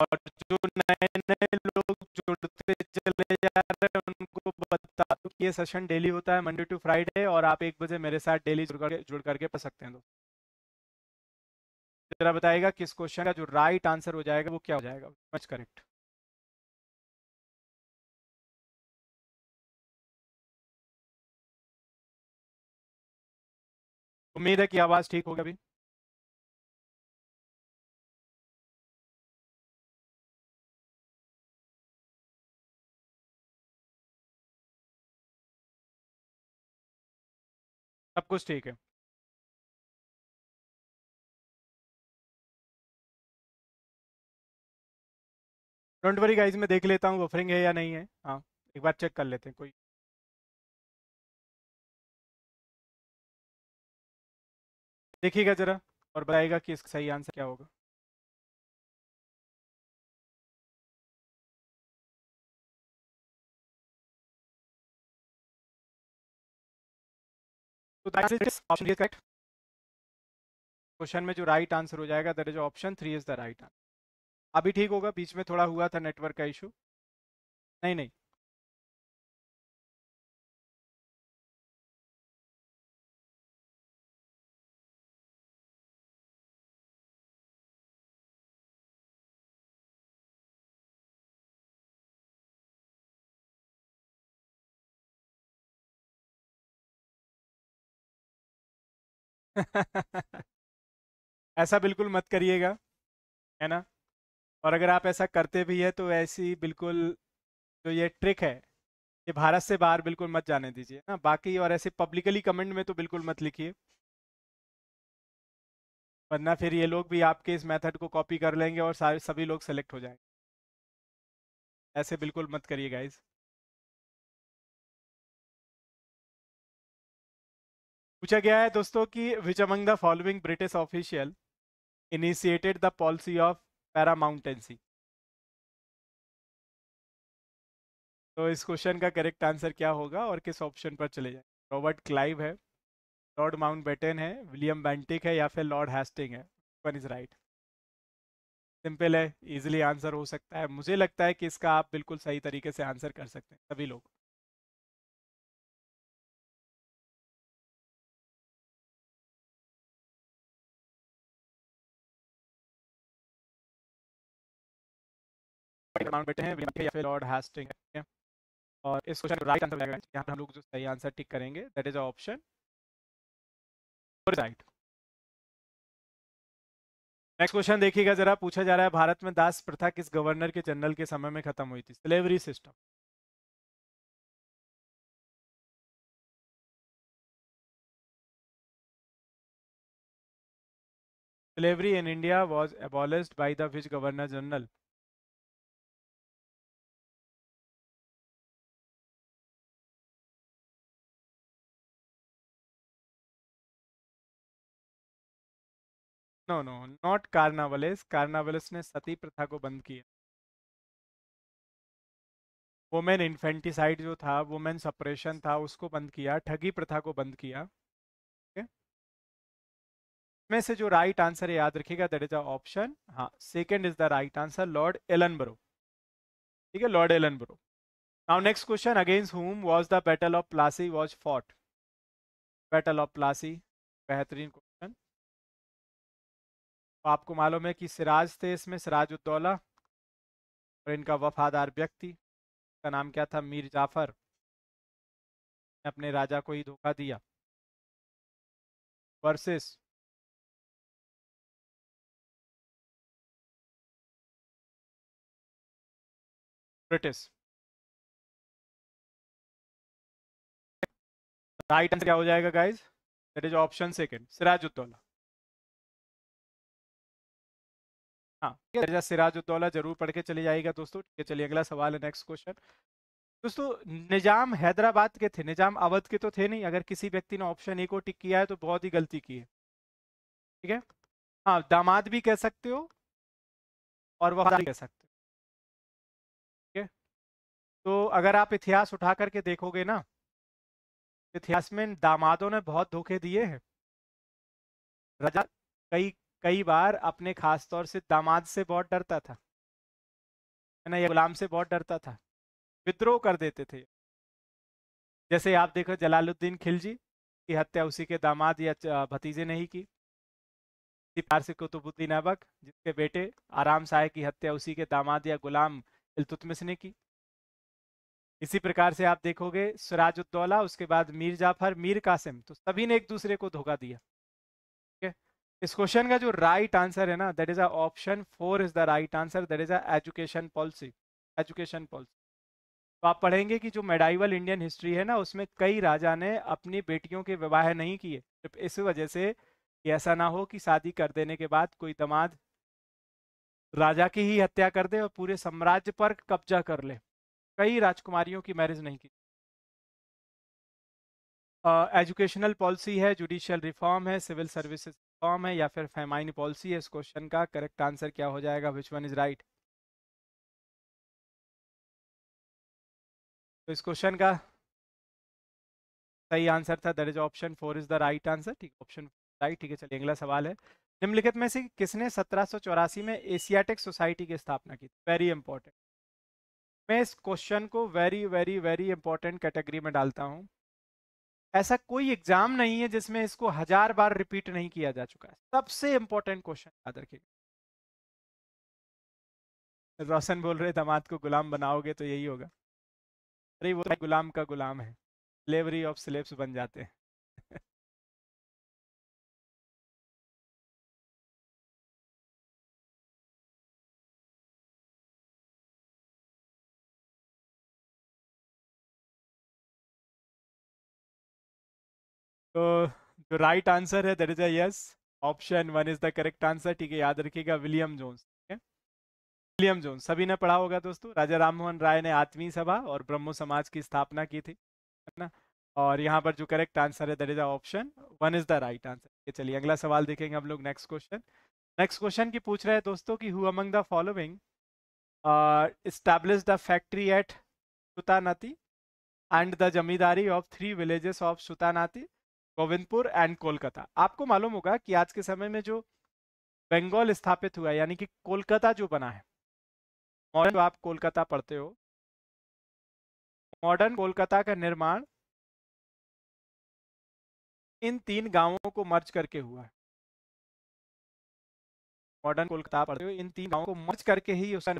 और जो नए नए लोग जुड़ते चले जा रहे हैं उनको बता दो ये सेशन डेली होता है मंडे टू फ्राइडे और आप एक बजे मेरे साथ डेली जुड़ करके जुड़ करके पढ़ सकते हैं दोस्तों जरा बताएगा किस क्वेश्चन का जो राइट आंसर हो जाएगा वो क्या हो जाएगा मच करेक्ट उम्मीद है कि आवाज़ ठीक होगी अभी सब कुछ ठीक है डोंट वरी गाइज मैं देख लेता हूँ बफरिंग है या नहीं है हाँ एक बार चेक कर लेते हैं कोई देखिएगा जरा और बताएगा कि इसका सही आंसर क्या होगा तो ऑप्शन करेक्ट क्वेश्चन में जो राइट आंसर हो जाएगा that is option three is the right answer अभी ठीक होगा बीच में थोड़ा हुआ था नेटवर्क का इशू नहीं नहीं *laughs* ऐसा बिल्कुल मत करिएगा है ना और अगर आप ऐसा करते भी है तो ऐसी बिल्कुल जो ये ट्रिक है ये भारत से बाहर बिल्कुल मत जाने दीजिए ना बाकी और ऐसे पब्लिकली कमेंट में तो बिल्कुल मत लिखिए वरना फिर ये लोग भी आपके इस मेथड को कॉपी कर लेंगे और सारे सभी लोग सेलेक्ट हो जाएंगे ऐसे बिल्कुल मत करिए गाइज़ पूछा गया है दोस्तों कि which among the following British official initiated the policy of paramountcy तो इस क्वेश्चन का करेक्ट आंसर क्या होगा और किस ऑप्शन पर चले जाए रॉबर्ट क्लाइव है लॉर्ड माउंट बेटन है विलियम बैंटिक है या फिर लॉर्ड हैस्टिंग है वन इज राइट सिंपल है इजीली आंसर हो सकता है मुझे लगता है कि इसका आप बिल्कुल सही तरीके से आंसर कर सकते हैं सभी लोग माउंट बैठे हैं या फिर लॉर्ड है और इस क्वेश्चन राइट आंसर लगेगा पर हम लोग जो सही आंसर टिक करेंगे that is option right next question देखिएगा जरा पूछा जा रहा है भारत में दास प्रथा किस गवर्नर के जनरल के समय में खत्म हुई थी slavery system slavery in India was abolished by the which governor general? No no not Cornwallis Cornwallis ने सती प्रथा को बंद किया वोमेन इन्फेंटिसाइड जो था वोमेन सपरेशन था उसको बंद किया ठगी प्रथा को बंद किया में से जो राइट आंसर याद रखिएगा दैट इज अ ऑप्शन हाँ second is the right answer Lord Ellen Ellenborough ठीक है Lord Ellen Ellenborough now next question against whom was the battle of Plassey was fought battle of Plassey बेहतरीन तो आपको मालूम है कि सिराज थे इसमें सिराजुद्दौला और इनका वफादार व्यक्ति का नाम क्या था मीर जाफर ने अपने राजा को ही धोखा दिया वर्सेस ब्रिटिश राइट आंसर क्या हो जाएगा guys that is option second Sirajuddaula हाँ मिर्जा सिराजुद्दौला जरूर पढ़ के चले जाएगा दोस्तों ठीक है चलिए अगला सवाल है नेक्स्ट क्वेश्चन दोस्तों निजाम हैदराबाद के थे निजाम अवध के तो थे नहीं अगर किसी व्यक्ति ने ऑप्शन ए को टिक किया है तो बहुत ही गलती की है ठीक है हाँ दामाद भी कह सकते हो और वह कह सकते हो ठीक है तो अगर आप इतिहास उठा करके देखोगे ना इतिहास में दामादों ने बहुत धोखे दिए हैं राजा कई कई बार अपने खास तौर से दामाद से बहुत डरता था है ना ये गुलाम से बहुत डरता था विद्रोह कर देते थे जैसे आप देखो जलालुद्दीन खिलजी की हत्या उसी के दामाद या भतीजे ने ही की इसी से कुतुबुद्दीन अबक जिसके बेटे आराम साय की हत्या उसी के दामाद या गुलाम इलतुतमिस ने की इसी प्रकार से आप देखोगे सिराजुद्दौला उसके बाद मीर जाफर मीर कासिम तो सभी ने एक दूसरे को धोखा दिया इस क्वेश्चन का जो राइट आंसर है ना that is a option four is the right answer that is a education policy education policy तो आप पढ़ेंगे कि जो मेडाइवल इंडियन हिस्ट्री है ना उसमें कई राजा ने अपनी बेटियों के विवाह नहीं किए इस वजह से ऐसा ना हो कि शादी कर देने के बाद कोई दमाद राजा की ही हत्या कर दे और पूरे साम्राज्य पर कब्जा कर ले कई राजकुमारियों की मैरिज नहीं की एजुकेशनल uh, पॉलिसी है जुडिशियल रिफॉर्म है सिविल सर्विसेज फॉर्म है या फिर फेमाइन पॉलिसी है इस क्वेश्चन का करेक्ट आंसर क्या हो जाएगा विच वन इज राइट तो इस क्वेश्चन का सही आंसर था that is option four is the right answer ठीक ऑप्शन राइट ठीक है चलिए अगला सवाल है निम्नलिखित में से किसने सत्रह में एशियाटिक सोसाइटी की स्थापना की वेरी इंपॉर्टेंट मैं इस क्वेश्चन को very very very important category में डालता हूँ ऐसा कोई एग्जाम नहीं है जिसमें इसको हजार बार रिपीट नहीं किया जा चुका है सबसे इंपॉर्टेंट क्वेश्चन याद रखिएगा रोशन बोल रहे दामाद को गुलाम बनाओगे तो यही होगा अरे वो तो गुलाम का गुलाम है लेवरी ऑफ स्लेब्स बन जाते हैं तो जो राइट आंसर है that is yes option one is the correct answer ठीक है याद रखिएगा विलियम जोन्स ठीक है विलियम जोन्स सभी ने पढ़ा होगा दोस्तों राजा राममोहन राय ने आत्मी सभा और ब्रह्मो समाज की स्थापना की थी है ना और यहाँ पर जो करेक्ट आंसर है that is option one is the right answer चलिए अगला सवाल देखेंगे हम लोग नेक्स्ट क्वेश्चन नेक्स्ट क्वेश्चन की पूछ रहे हैं दोस्तों की who among the following establish the factory at Sutanati and the zamindari of three villages of Sutanati Govindpur and Kolkata आपको मालूम होगा कि आज के समय में जो बंगाल स्थापित हुआ यानी कि कोलकाता जो बना है मॉडर्न आप कोलकाता पढ़ते हो मॉडर्न कोलकाता का निर्माण इन तीन गांवों को मर्ज करके हुआ है मॉडर्न कोलकाता पढ़ते हो इन तीन गांवों को मर्ज करके ही उसका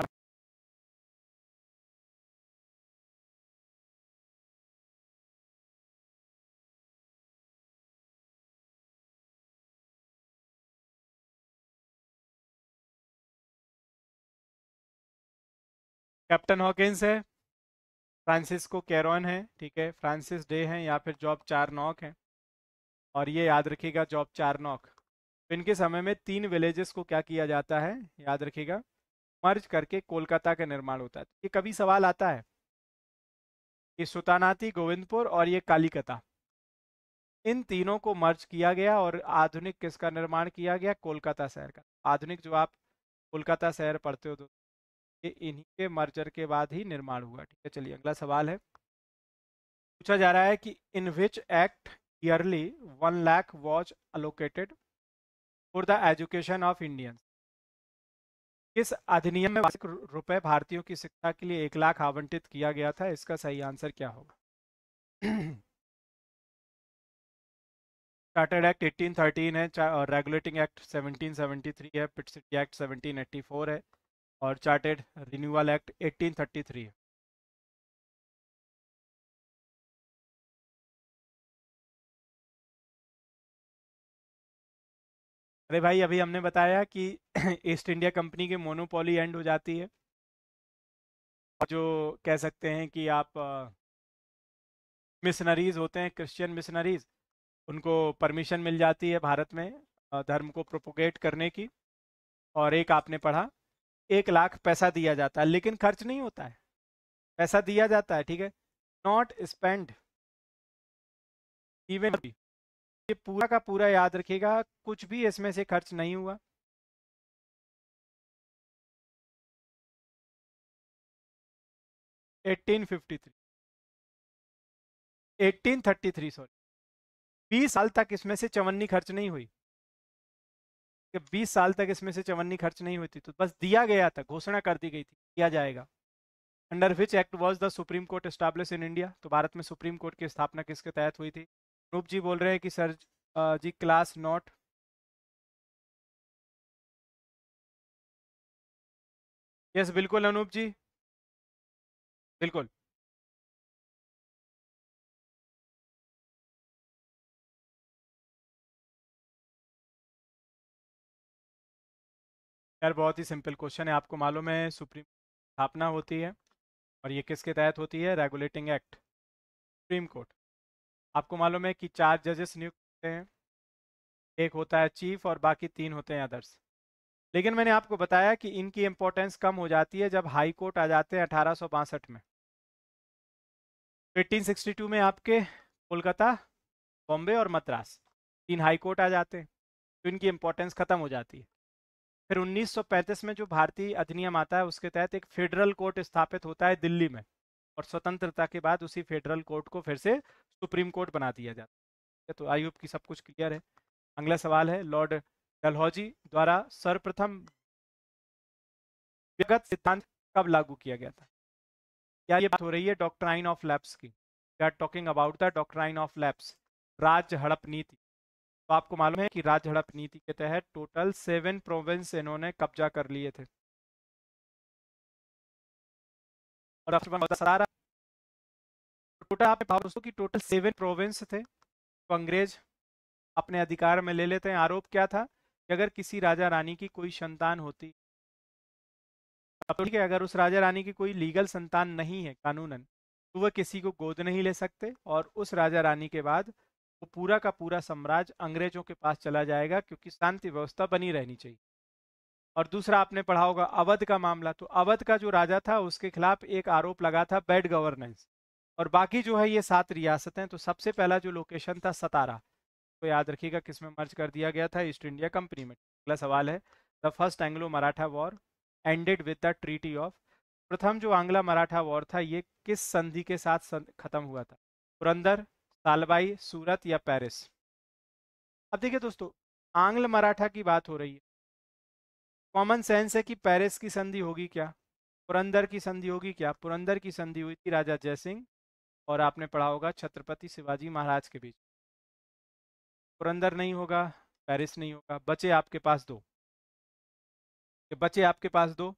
कैप्टन हॉकिंस है फ्रांसिस्को कैरोन है ठीक है फ्रांसिस डे है या फिर जॉब चार नॉक है और ये याद रखिएगा जॉब चार नॉक तो इनके समय में तीन विलेजेस को क्या किया जाता है याद रखिएगा मर्ज करके कोलकाता का निर्माण होता है ये कभी सवाल आता है ये सुतानाती गोविंदपुर और ये कालीकता इन तीनों को मर्ज किया गया और आधुनिक किसका निर्माण किया गया कोलकाता शहर का आधुनिक जो आप कोलकाता शहर पढ़ते हो दोस्तों ये इन्हीं के मर्जर के बाद ही निर्माण हुआ ठीक है चलिए अगला सवाल है पूछा जा रहा है कि in which act yearly one lakh was allocated for the education of Indians किस अधिनियम में वार्षिक रुपए भारतीयों की शिक्षा के लिए एक लाख आवंटित किया गया था इसका सही आंसर क्या होगा चार्टर्ड एक्ट 1813 है और रेगुलेटिंग एक्ट 1773 है पिट सिटी एक्ट 1784 है और चार्टेड रिन्यूअल एक्ट 1833 अरे भाई अभी हमने बताया कि *clears throat* ईस्ट इंडिया कंपनी की मोनोपोली एंड हो जाती है और जो कह सकते हैं कि आप मिशनरीज होते हैं क्रिश्चियन मिशनरीज उनको परमिशन मिल जाती है भारत में धर्म को प्रोपोगेट करने की और एक आपने पढ़ा एक लाख पैसा दिया जाता है लेकिन खर्च नहीं होता है पैसा दिया जाता है ठीक है नॉट स्पेंड इवन ये पूरा का पूरा याद रखिएगा कुछ भी इसमें से खर्च नहीं हुआ eighteen fifty three eighteen thirty three sorry बीस साल तक इसमें से चवन्नी खर्च नहीं हुई कि 20 साल तक इसमें से चवन्नी खर्च नहीं होती तो बस दिया गया था घोषणा कर दी गई थी किया जाएगा under which act was the supreme court establish in India तो भारत में सुप्रीम कोर्ट की स्थापना किसके तहत हुई थी रूप जी बोल रहे हैं कि sir ji class not yes बिल्कुल अनूप जी बिल्कुल यार बहुत ही सिंपल क्वेश्चन है आपको मालूम है सुप्रीम स्थापना होती है और ये किसके तहत होती है रेगुलेटिंग एक्ट सुप्रीम कोर्ट आपको मालूम है कि चार जजेस नियुक्त होते हैं एक होता है चीफ और बाकी तीन होते हैं अदर्स लेकिन मैंने आपको बताया कि इनकी इम्पोर्टेंस कम हो जाती है जब हाई कोर्ट आ जाते हैं अठारह में 1862 में आपके कोलकाता बॉम्बे और मद्रास तीन हाई कोर्ट आ जाते हैं तो इनकी इम्पोर्टेंस खत्म हो जाती है फिर 1935 में जो भारतीय अधिनियम आता है उसके तहत एक फेडरल कोर्ट स्थापित होता है दिल्ली में और स्वतंत्रता के बाद उसी फेडरल कोर्ट को फिर से सुप्रीम कोर्ट बना दिया जाता है तो आई होप की सब कुछ क्लियर है अगला सवाल है लॉर्ड डलहौजी द्वारा सर्वप्रथम व्यगत सिद्धांत कब लागू किया गया था क्या ये बात हो रही है डॉक्टर ऑफ लैप्स की we are talking about the doctrine of lapse राज्य हड़प नीति तो आपको मालूम है कि राज झड़प नीति के तहत टोटल सेवन प्रोविंस इन्होंने कब्जा कर लिए थे और टोटल आप दोस्तों की टोटल सेवन प्रोविंस थे तो अंग्रेज अपने अधिकार में ले लेते हैं आरोप क्या था कि अगर किसी राजा रानी की कोई संतान होती तो ठीक है अगर उस राजा रानी की कोई लीगल संतान नहीं है कानूनन तो वह किसी को गोद नहीं ले सकते और उस राजा रानी के बाद वो पूरा का पूरा साम्राज्य अंग्रेजों के पास चला जाएगा क्योंकि शांति व्यवस्था बनी रहनी चाहिए और दूसरा आपने पढ़ा होगा अवध का मामला तो अवध का जो राजा था उसके खिलाफ एक आरोप लगा था बैड गवर्नेंस और बाकी जो है ये सात रियासतें तो सबसे पहला जो लोकेशन था सतारा तो याद रखिएगा किसमें मर्ज कर दिया गया था ईस्ट इंडिया कंपनी में अगला सवाल है the first Anglo Maratha war ended with the treaty of प्रथम जो आंग्ला मराठा वॉर था ये किस संधि के साथ खत्म हुआ था पुरंदर तालबाई सूरत या पेरिस अब देखिए दोस्तों आंग्ल मराठा की बात हो रही है कॉमन सेंस है कि पेरिस की संधि होगी क्या पुरंदर की संधि होगी क्या पुरंदर की संधि हुई थी राजा जयसिंह और आपने पढ़ा होगा छत्रपति शिवाजी महाराज के बीच पुरंदर नहीं होगा पेरिस नहीं होगा बचे आपके पास दो बचे आपके पास दो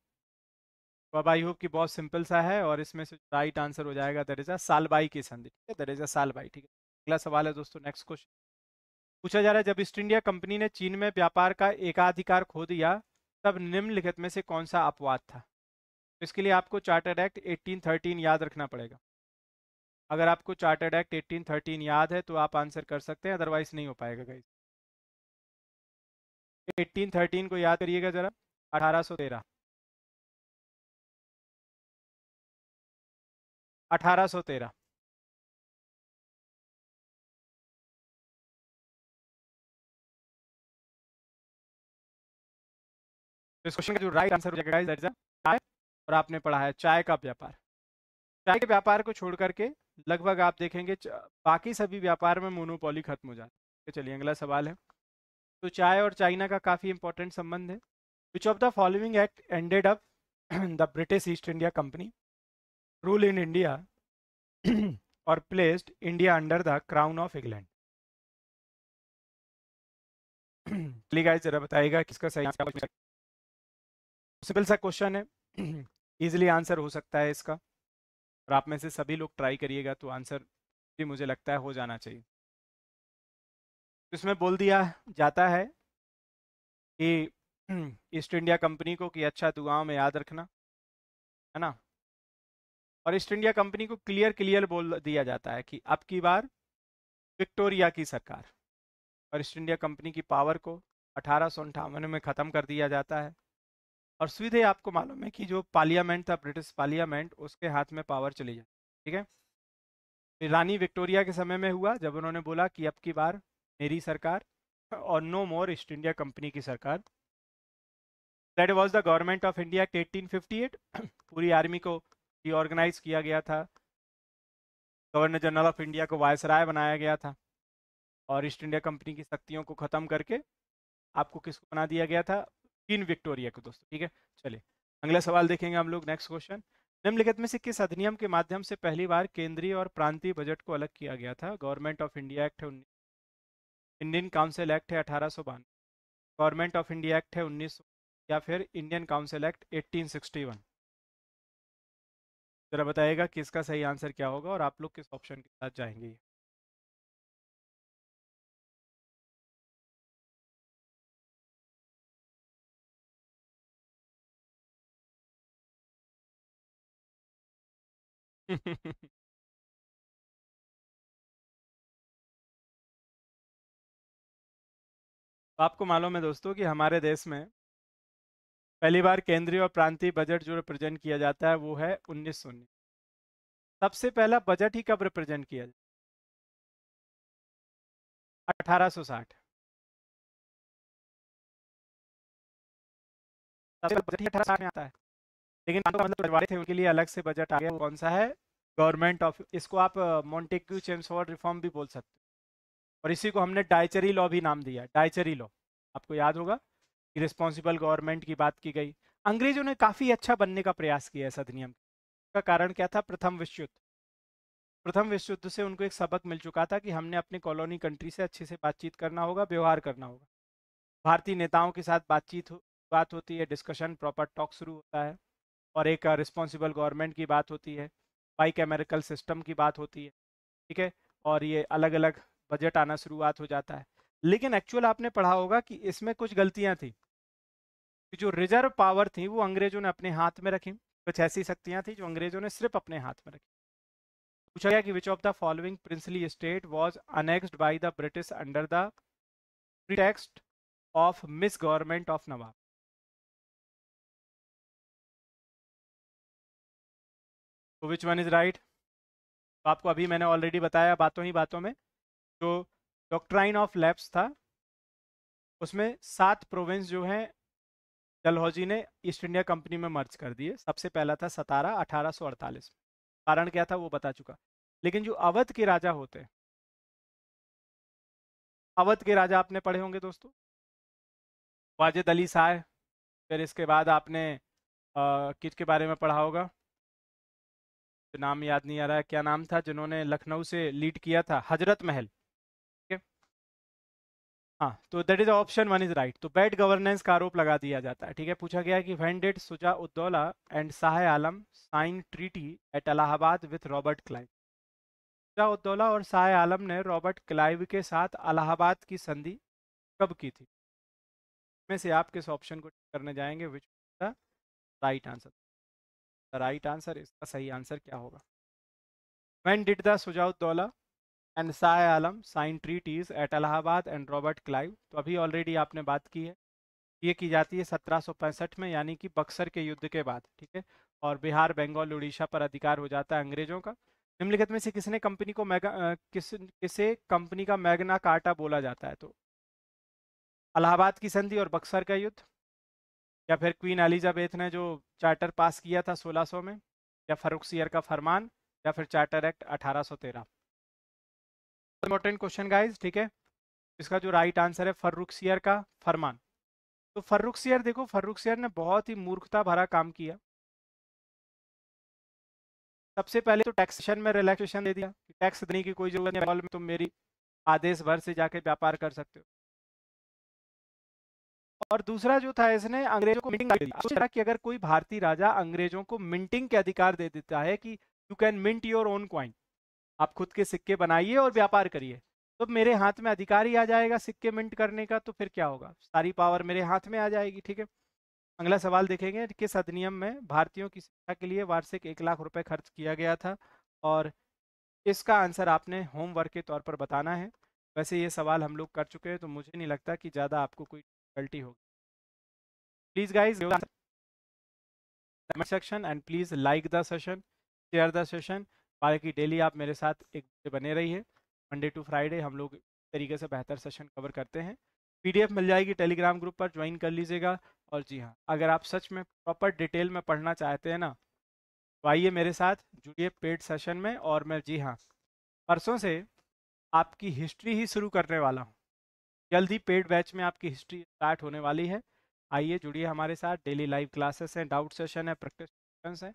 तो अब आई होप कि बहुत सिंपल सा है और इसमें से राइट आंसर हो जाएगा साल सालबाई की संधि ठीक है साल सालबाई ठीक है अगला सवाल है दोस्तों नेक्स्ट क्वेश्चन पूछा जा रहा है जब ईस्ट इंडिया कंपनी ने चीन में व्यापार का एकाधिकार खो दिया तब निम्नलिखित में से कौन सा अपवाद था तो इसके लिए आपको चार्टर्ड एक्ट 1813 याद रखना पड़ेगा अगर आपको चार्टर्ड एक्ट 1813 याद है तो आप आंसर कर सकते हैं अदरवाइज नहीं हो पाएगा गाइज 1813 को याद करिएगा जरा तेरह अठारह सौ तो इस क्वेश्चन का जो राइट आंसर हो जाएगा गाइस दैट चाय और आपने पढ़ा है चाय का व्यापार चाय के व्यापार को छोड़ करके लगभग आप देखेंगे बाकी सभी व्यापार में मोनोपोली खत्म हो जाती है तो चलिए अगला सवाल है तो चाय और चाइना का काफ़ी इंपॉर्टेंट संबंध है which of the following act ended up the British East India company rule in India *clears throat* or placed India under the crown of England. *clears throat* चलिए गाइस जरा बताइएगा किसका सही आंसर सिंपल सा क्वेश्चन है इजीली *clears throat* आंसर हो सकता है इसका और आप में से सभी लोग ट्राई करिएगा तो आंसर भी मुझे लगता है हो जाना चाहिए इसमें बोल दिया जाता है कि ईस्ट इंडिया कंपनी को कि अच्छा दुआओं में याद रखना है ना और ईस्ट इंडिया कंपनी को क्लियर क्लियर बोल दिया जाता है कि अब की बार विक्टोरिया की सरकार और ईस्ट इंडिया कंपनी की पावर को अठारह में ख़त्म कर दिया जाता है और सीधे आपको मालूम है कि जो पार्लियामेंट था ब्रिटिश पार्लियामेंट उसके हाथ में पावर चली जाती ठीक है रानी विक्टोरिया के समय में हुआ जब उन्होंने बोला कि अब की बार मेरी सरकार और no more East India company की सरकार that was the government of India act 1858 पूरी आर्मी को रिऑर्गेनाइज किया गया था गवर्नर जनरल ऑफ इंडिया को वायसराय बनाया गया था और ईस्ट इंडिया कंपनी की शक्तियों को ख़त्म करके आपको किसको बना दिया गया था किन विक्टोरिया को दोस्तों ठीक है चलिए अगला सवाल देखेंगे हम लोग नेक्स्ट क्वेश्चन निम्नलिखित में से किस अधिनियम के माध्यम से पहली बार केंद्रीय और प्रांतीय बजट को अलग किया गया था गवर्नमेंट ऑफ इंडिया एक्ट है इंडियन काउंसिल एक्ट है अठारह गवर्नमेंट ऑफ इंडिया एक्ट है उन्नीस या फिर इंडियन काउंसिल एक्ट एट्टीन ज़रा कि किसका सही आंसर क्या होगा और आप लोग किस ऑप्शन के साथ जाएंगे *laughs* आपको मालूम है दोस्तों कि हमारे देश में पहली बार केंद्रीय और प्रांतीय बजट जो रिप्रेजेंट किया जाता है वो है उन्नीस सबसे पहला बजट ही कब रिप्रेजेंट किया जाता अठारह सौ साठ ही आता है लेकिन मतलब उनके लिए अलग से बजट आ गया कौन सा है गवर्नमेंट ऑफ इसको आप मोन्टेक्यू चेम्स रिफॉर्म भी बोल सकते हो और इसी को हमने डायचरी लॉ भी नाम दिया डायचरी लॉ आपको याद होगा रिस्पॉन्सिबल गवर्नमेंट की बात की गई अंग्रेजों ने काफ़ी अच्छा बनने का प्रयास किया इस अधिनियम का कारण क्या था प्रथम विश्व युद्ध प्रथम विश्व युद्ध से उनको एक सबक मिल चुका था कि हमने अपने कॉलोनी कंट्री से अच्छे से बातचीत करना होगा व्यवहार करना होगा भारतीय नेताओं के साथ बातचीत हो, बात होती है डिस्कशन प्रॉपर टॉक शुरू होता है और एक रिस्पॉन्सिबल गवर्नमेंट की बात होती है बाइक अमेरिकल सिस्टम की बात होती है ठीक है और ये अलग अलग बजट आना शुरुआत हो जाता है लेकिन एक्चुअल आपने पढ़ा होगा कि इसमें कुछ गलतियां थी कि जो रिजर्व पावर थी वो अंग्रेजों ने अपने हाथ में रखी कुछ ऐसी शक्तियां थी जो अंग्रेजों ने सिर्फ अपने हाथ में रखी पूछा गया कि which of the following princely state was annexed by the British under the pretext of misgovernment of nawab which one is right आपको अभी मैंने ऑलरेडी बताया बातों ही बातों में जो डॉक्ट्राइन ऑफ लैब्स था उसमें सात प्रोविंस जो हैं डलहौजी ने ईस्ट इंडिया कंपनी में मर्ज कर दिए सबसे पहला था सतारा अठारह सौ अड़तालीस में कारण क्या था वो बता चुका लेकिन जो अवध के राजा होते अवध के राजा आपने पढ़े होंगे दोस्तों वाजिद अली शाह फिर इसके बाद आपने किट के बारे में पढ़ा होगा तो नाम याद नहीं आ रहा है क्या नाम था जिन्होंने लखनऊ से लीड किया था हजरत महल हाँ तो that is option one is right तो बैड गवर्नेंस का आरोप लगा दिया जाता है ठीक है पूछा गया कि when did Shuja ud-Daulah and Shah Alam sign treaty at Allahabad with Robert Clive Shuja ud-Daulah और शाह आलम ने रॉबर्ट क्लाइव के साथ अलाहाबाद की संधि कब की थी में से आप किस ऑप्शन को करने जाएंगे which the right answer the right answer इसका सही आंसर क्या होगा when did the ud-Daulah and Shah Alam sign treaties at Allahabad and Robert Clive तो अभी ऑलरेडी आपने बात की है ये की जाती है सत्रह में यानी कि बक्सर के युद्ध के बाद ठीक है और बिहार बंगाल उड़ीसा पर अधिकार हो जाता है अंग्रेजों का निम्नलिखित में से किसने कंपनी को मैगा किस किसे कंपनी का मैगना कार्टा बोला जाता है तो अलाहाबाद की संधि और बक्सर का युद्ध या फिर क्वीन एलिजाबेथ ने जो चार्टर पास किया था 1600 में या फरुख सियर का फरमान या फिर charter act 1813 important question guys ठीक है इसका जो राइट आंसर है फर्रुख सियर का फरमान तो फर्रुख सियर देखो फर्रुख सियर ने बहुत ही मूर्खता भरा काम किया सबसे पहले तो टैक्सेशन में रिलैक्सेशन दे दिया टैक्स देने की कोई जरूरत नहीं में तुम मेरी आदेश भर से जाके व्यापार कर सकते हो और दूसरा जो था इसने अंग्रेजों को मिंटिंग दिया कि अगर कोई भारतीय राजा अंग्रेजों को मिंटिंग के अधिकार दे देता है कि you can mint your own coin आप खुद के सिक्के बनाइए और व्यापार करिए तो मेरे हाथ में अधिकार ही आ जाएगा सिक्के मिंट करने का तो फिर क्या होगा सारी पावर मेरे हाथ में आ जाएगी ठीक है अगला सवाल देखेंगे किस अधिनियम में भारतीयों की शिक्षा के लिए वार्षिक एक लाख रुपए खर्च किया गया था और इसका आंसर आपने होमवर्क के तौर पर बताना है वैसे ये सवाल हम लोग कर चुके हैं तो मुझे नहीं लगता कि ज़्यादा आपको कोई डिफिकल्टी होगी please guys section and please like the session share the session बाकी डेली आप मेरे साथ एक दूसरे बने रही है मंडे टू फ्राइडे हम लोग तरीके से बेहतर सेशन कवर करते हैं पीडीएफ मिल जाएगी टेलीग्राम ग्रुप पर ज्वाइन कर लीजिएगा और जी हाँ अगर आप सच में प्रॉपर डिटेल में पढ़ना चाहते हैं ना तो आइए मेरे साथ जुड़िए पेड सेशन में और मैं जी हाँ परसों से आपकी हिस्ट्री ही शुरू करने वाला हूँ जल्द ही पेड बैच में आपकी हिस्ट्री स्टार्ट होने वाली है आइए जुड़िए हमारे साथ डेली लाइव क्लासेस हैं डाउट सेशन है प्रैक्टिस है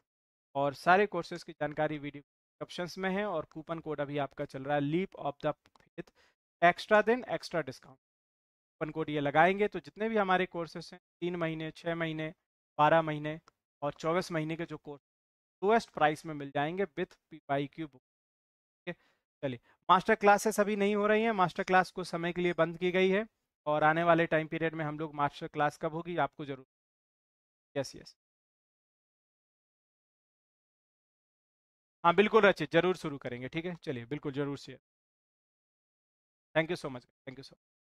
और सारे कोर्सेज की जानकारी वीडियो ऑप्शंस में है और कूपन कोड अभी आपका चल रहा है leap of the faith extra then extra discount coupon code ये लगाएंगे तो जितने भी हमारे कोर्सेस हैं तीन महीने छः महीने बारह महीने और चौबीस महीने के जो कोर्स लोएस्ट प्राइस में मिल जाएंगे with P Y Q book ठीक है चलिए मास्टर क्लासेस अभी नहीं हो रही हैं मास्टर क्लास को समय के लिए बंद की गई है और आने वाले टाइम पीरियड में हम लोग मास्टर क्लास कब होगी आपको जरूर यस यस हाँ बिल्कुल रचित जरूर शुरू करेंगे ठीक है चलिए बिल्कुल जरूर share thank you so much thank you so much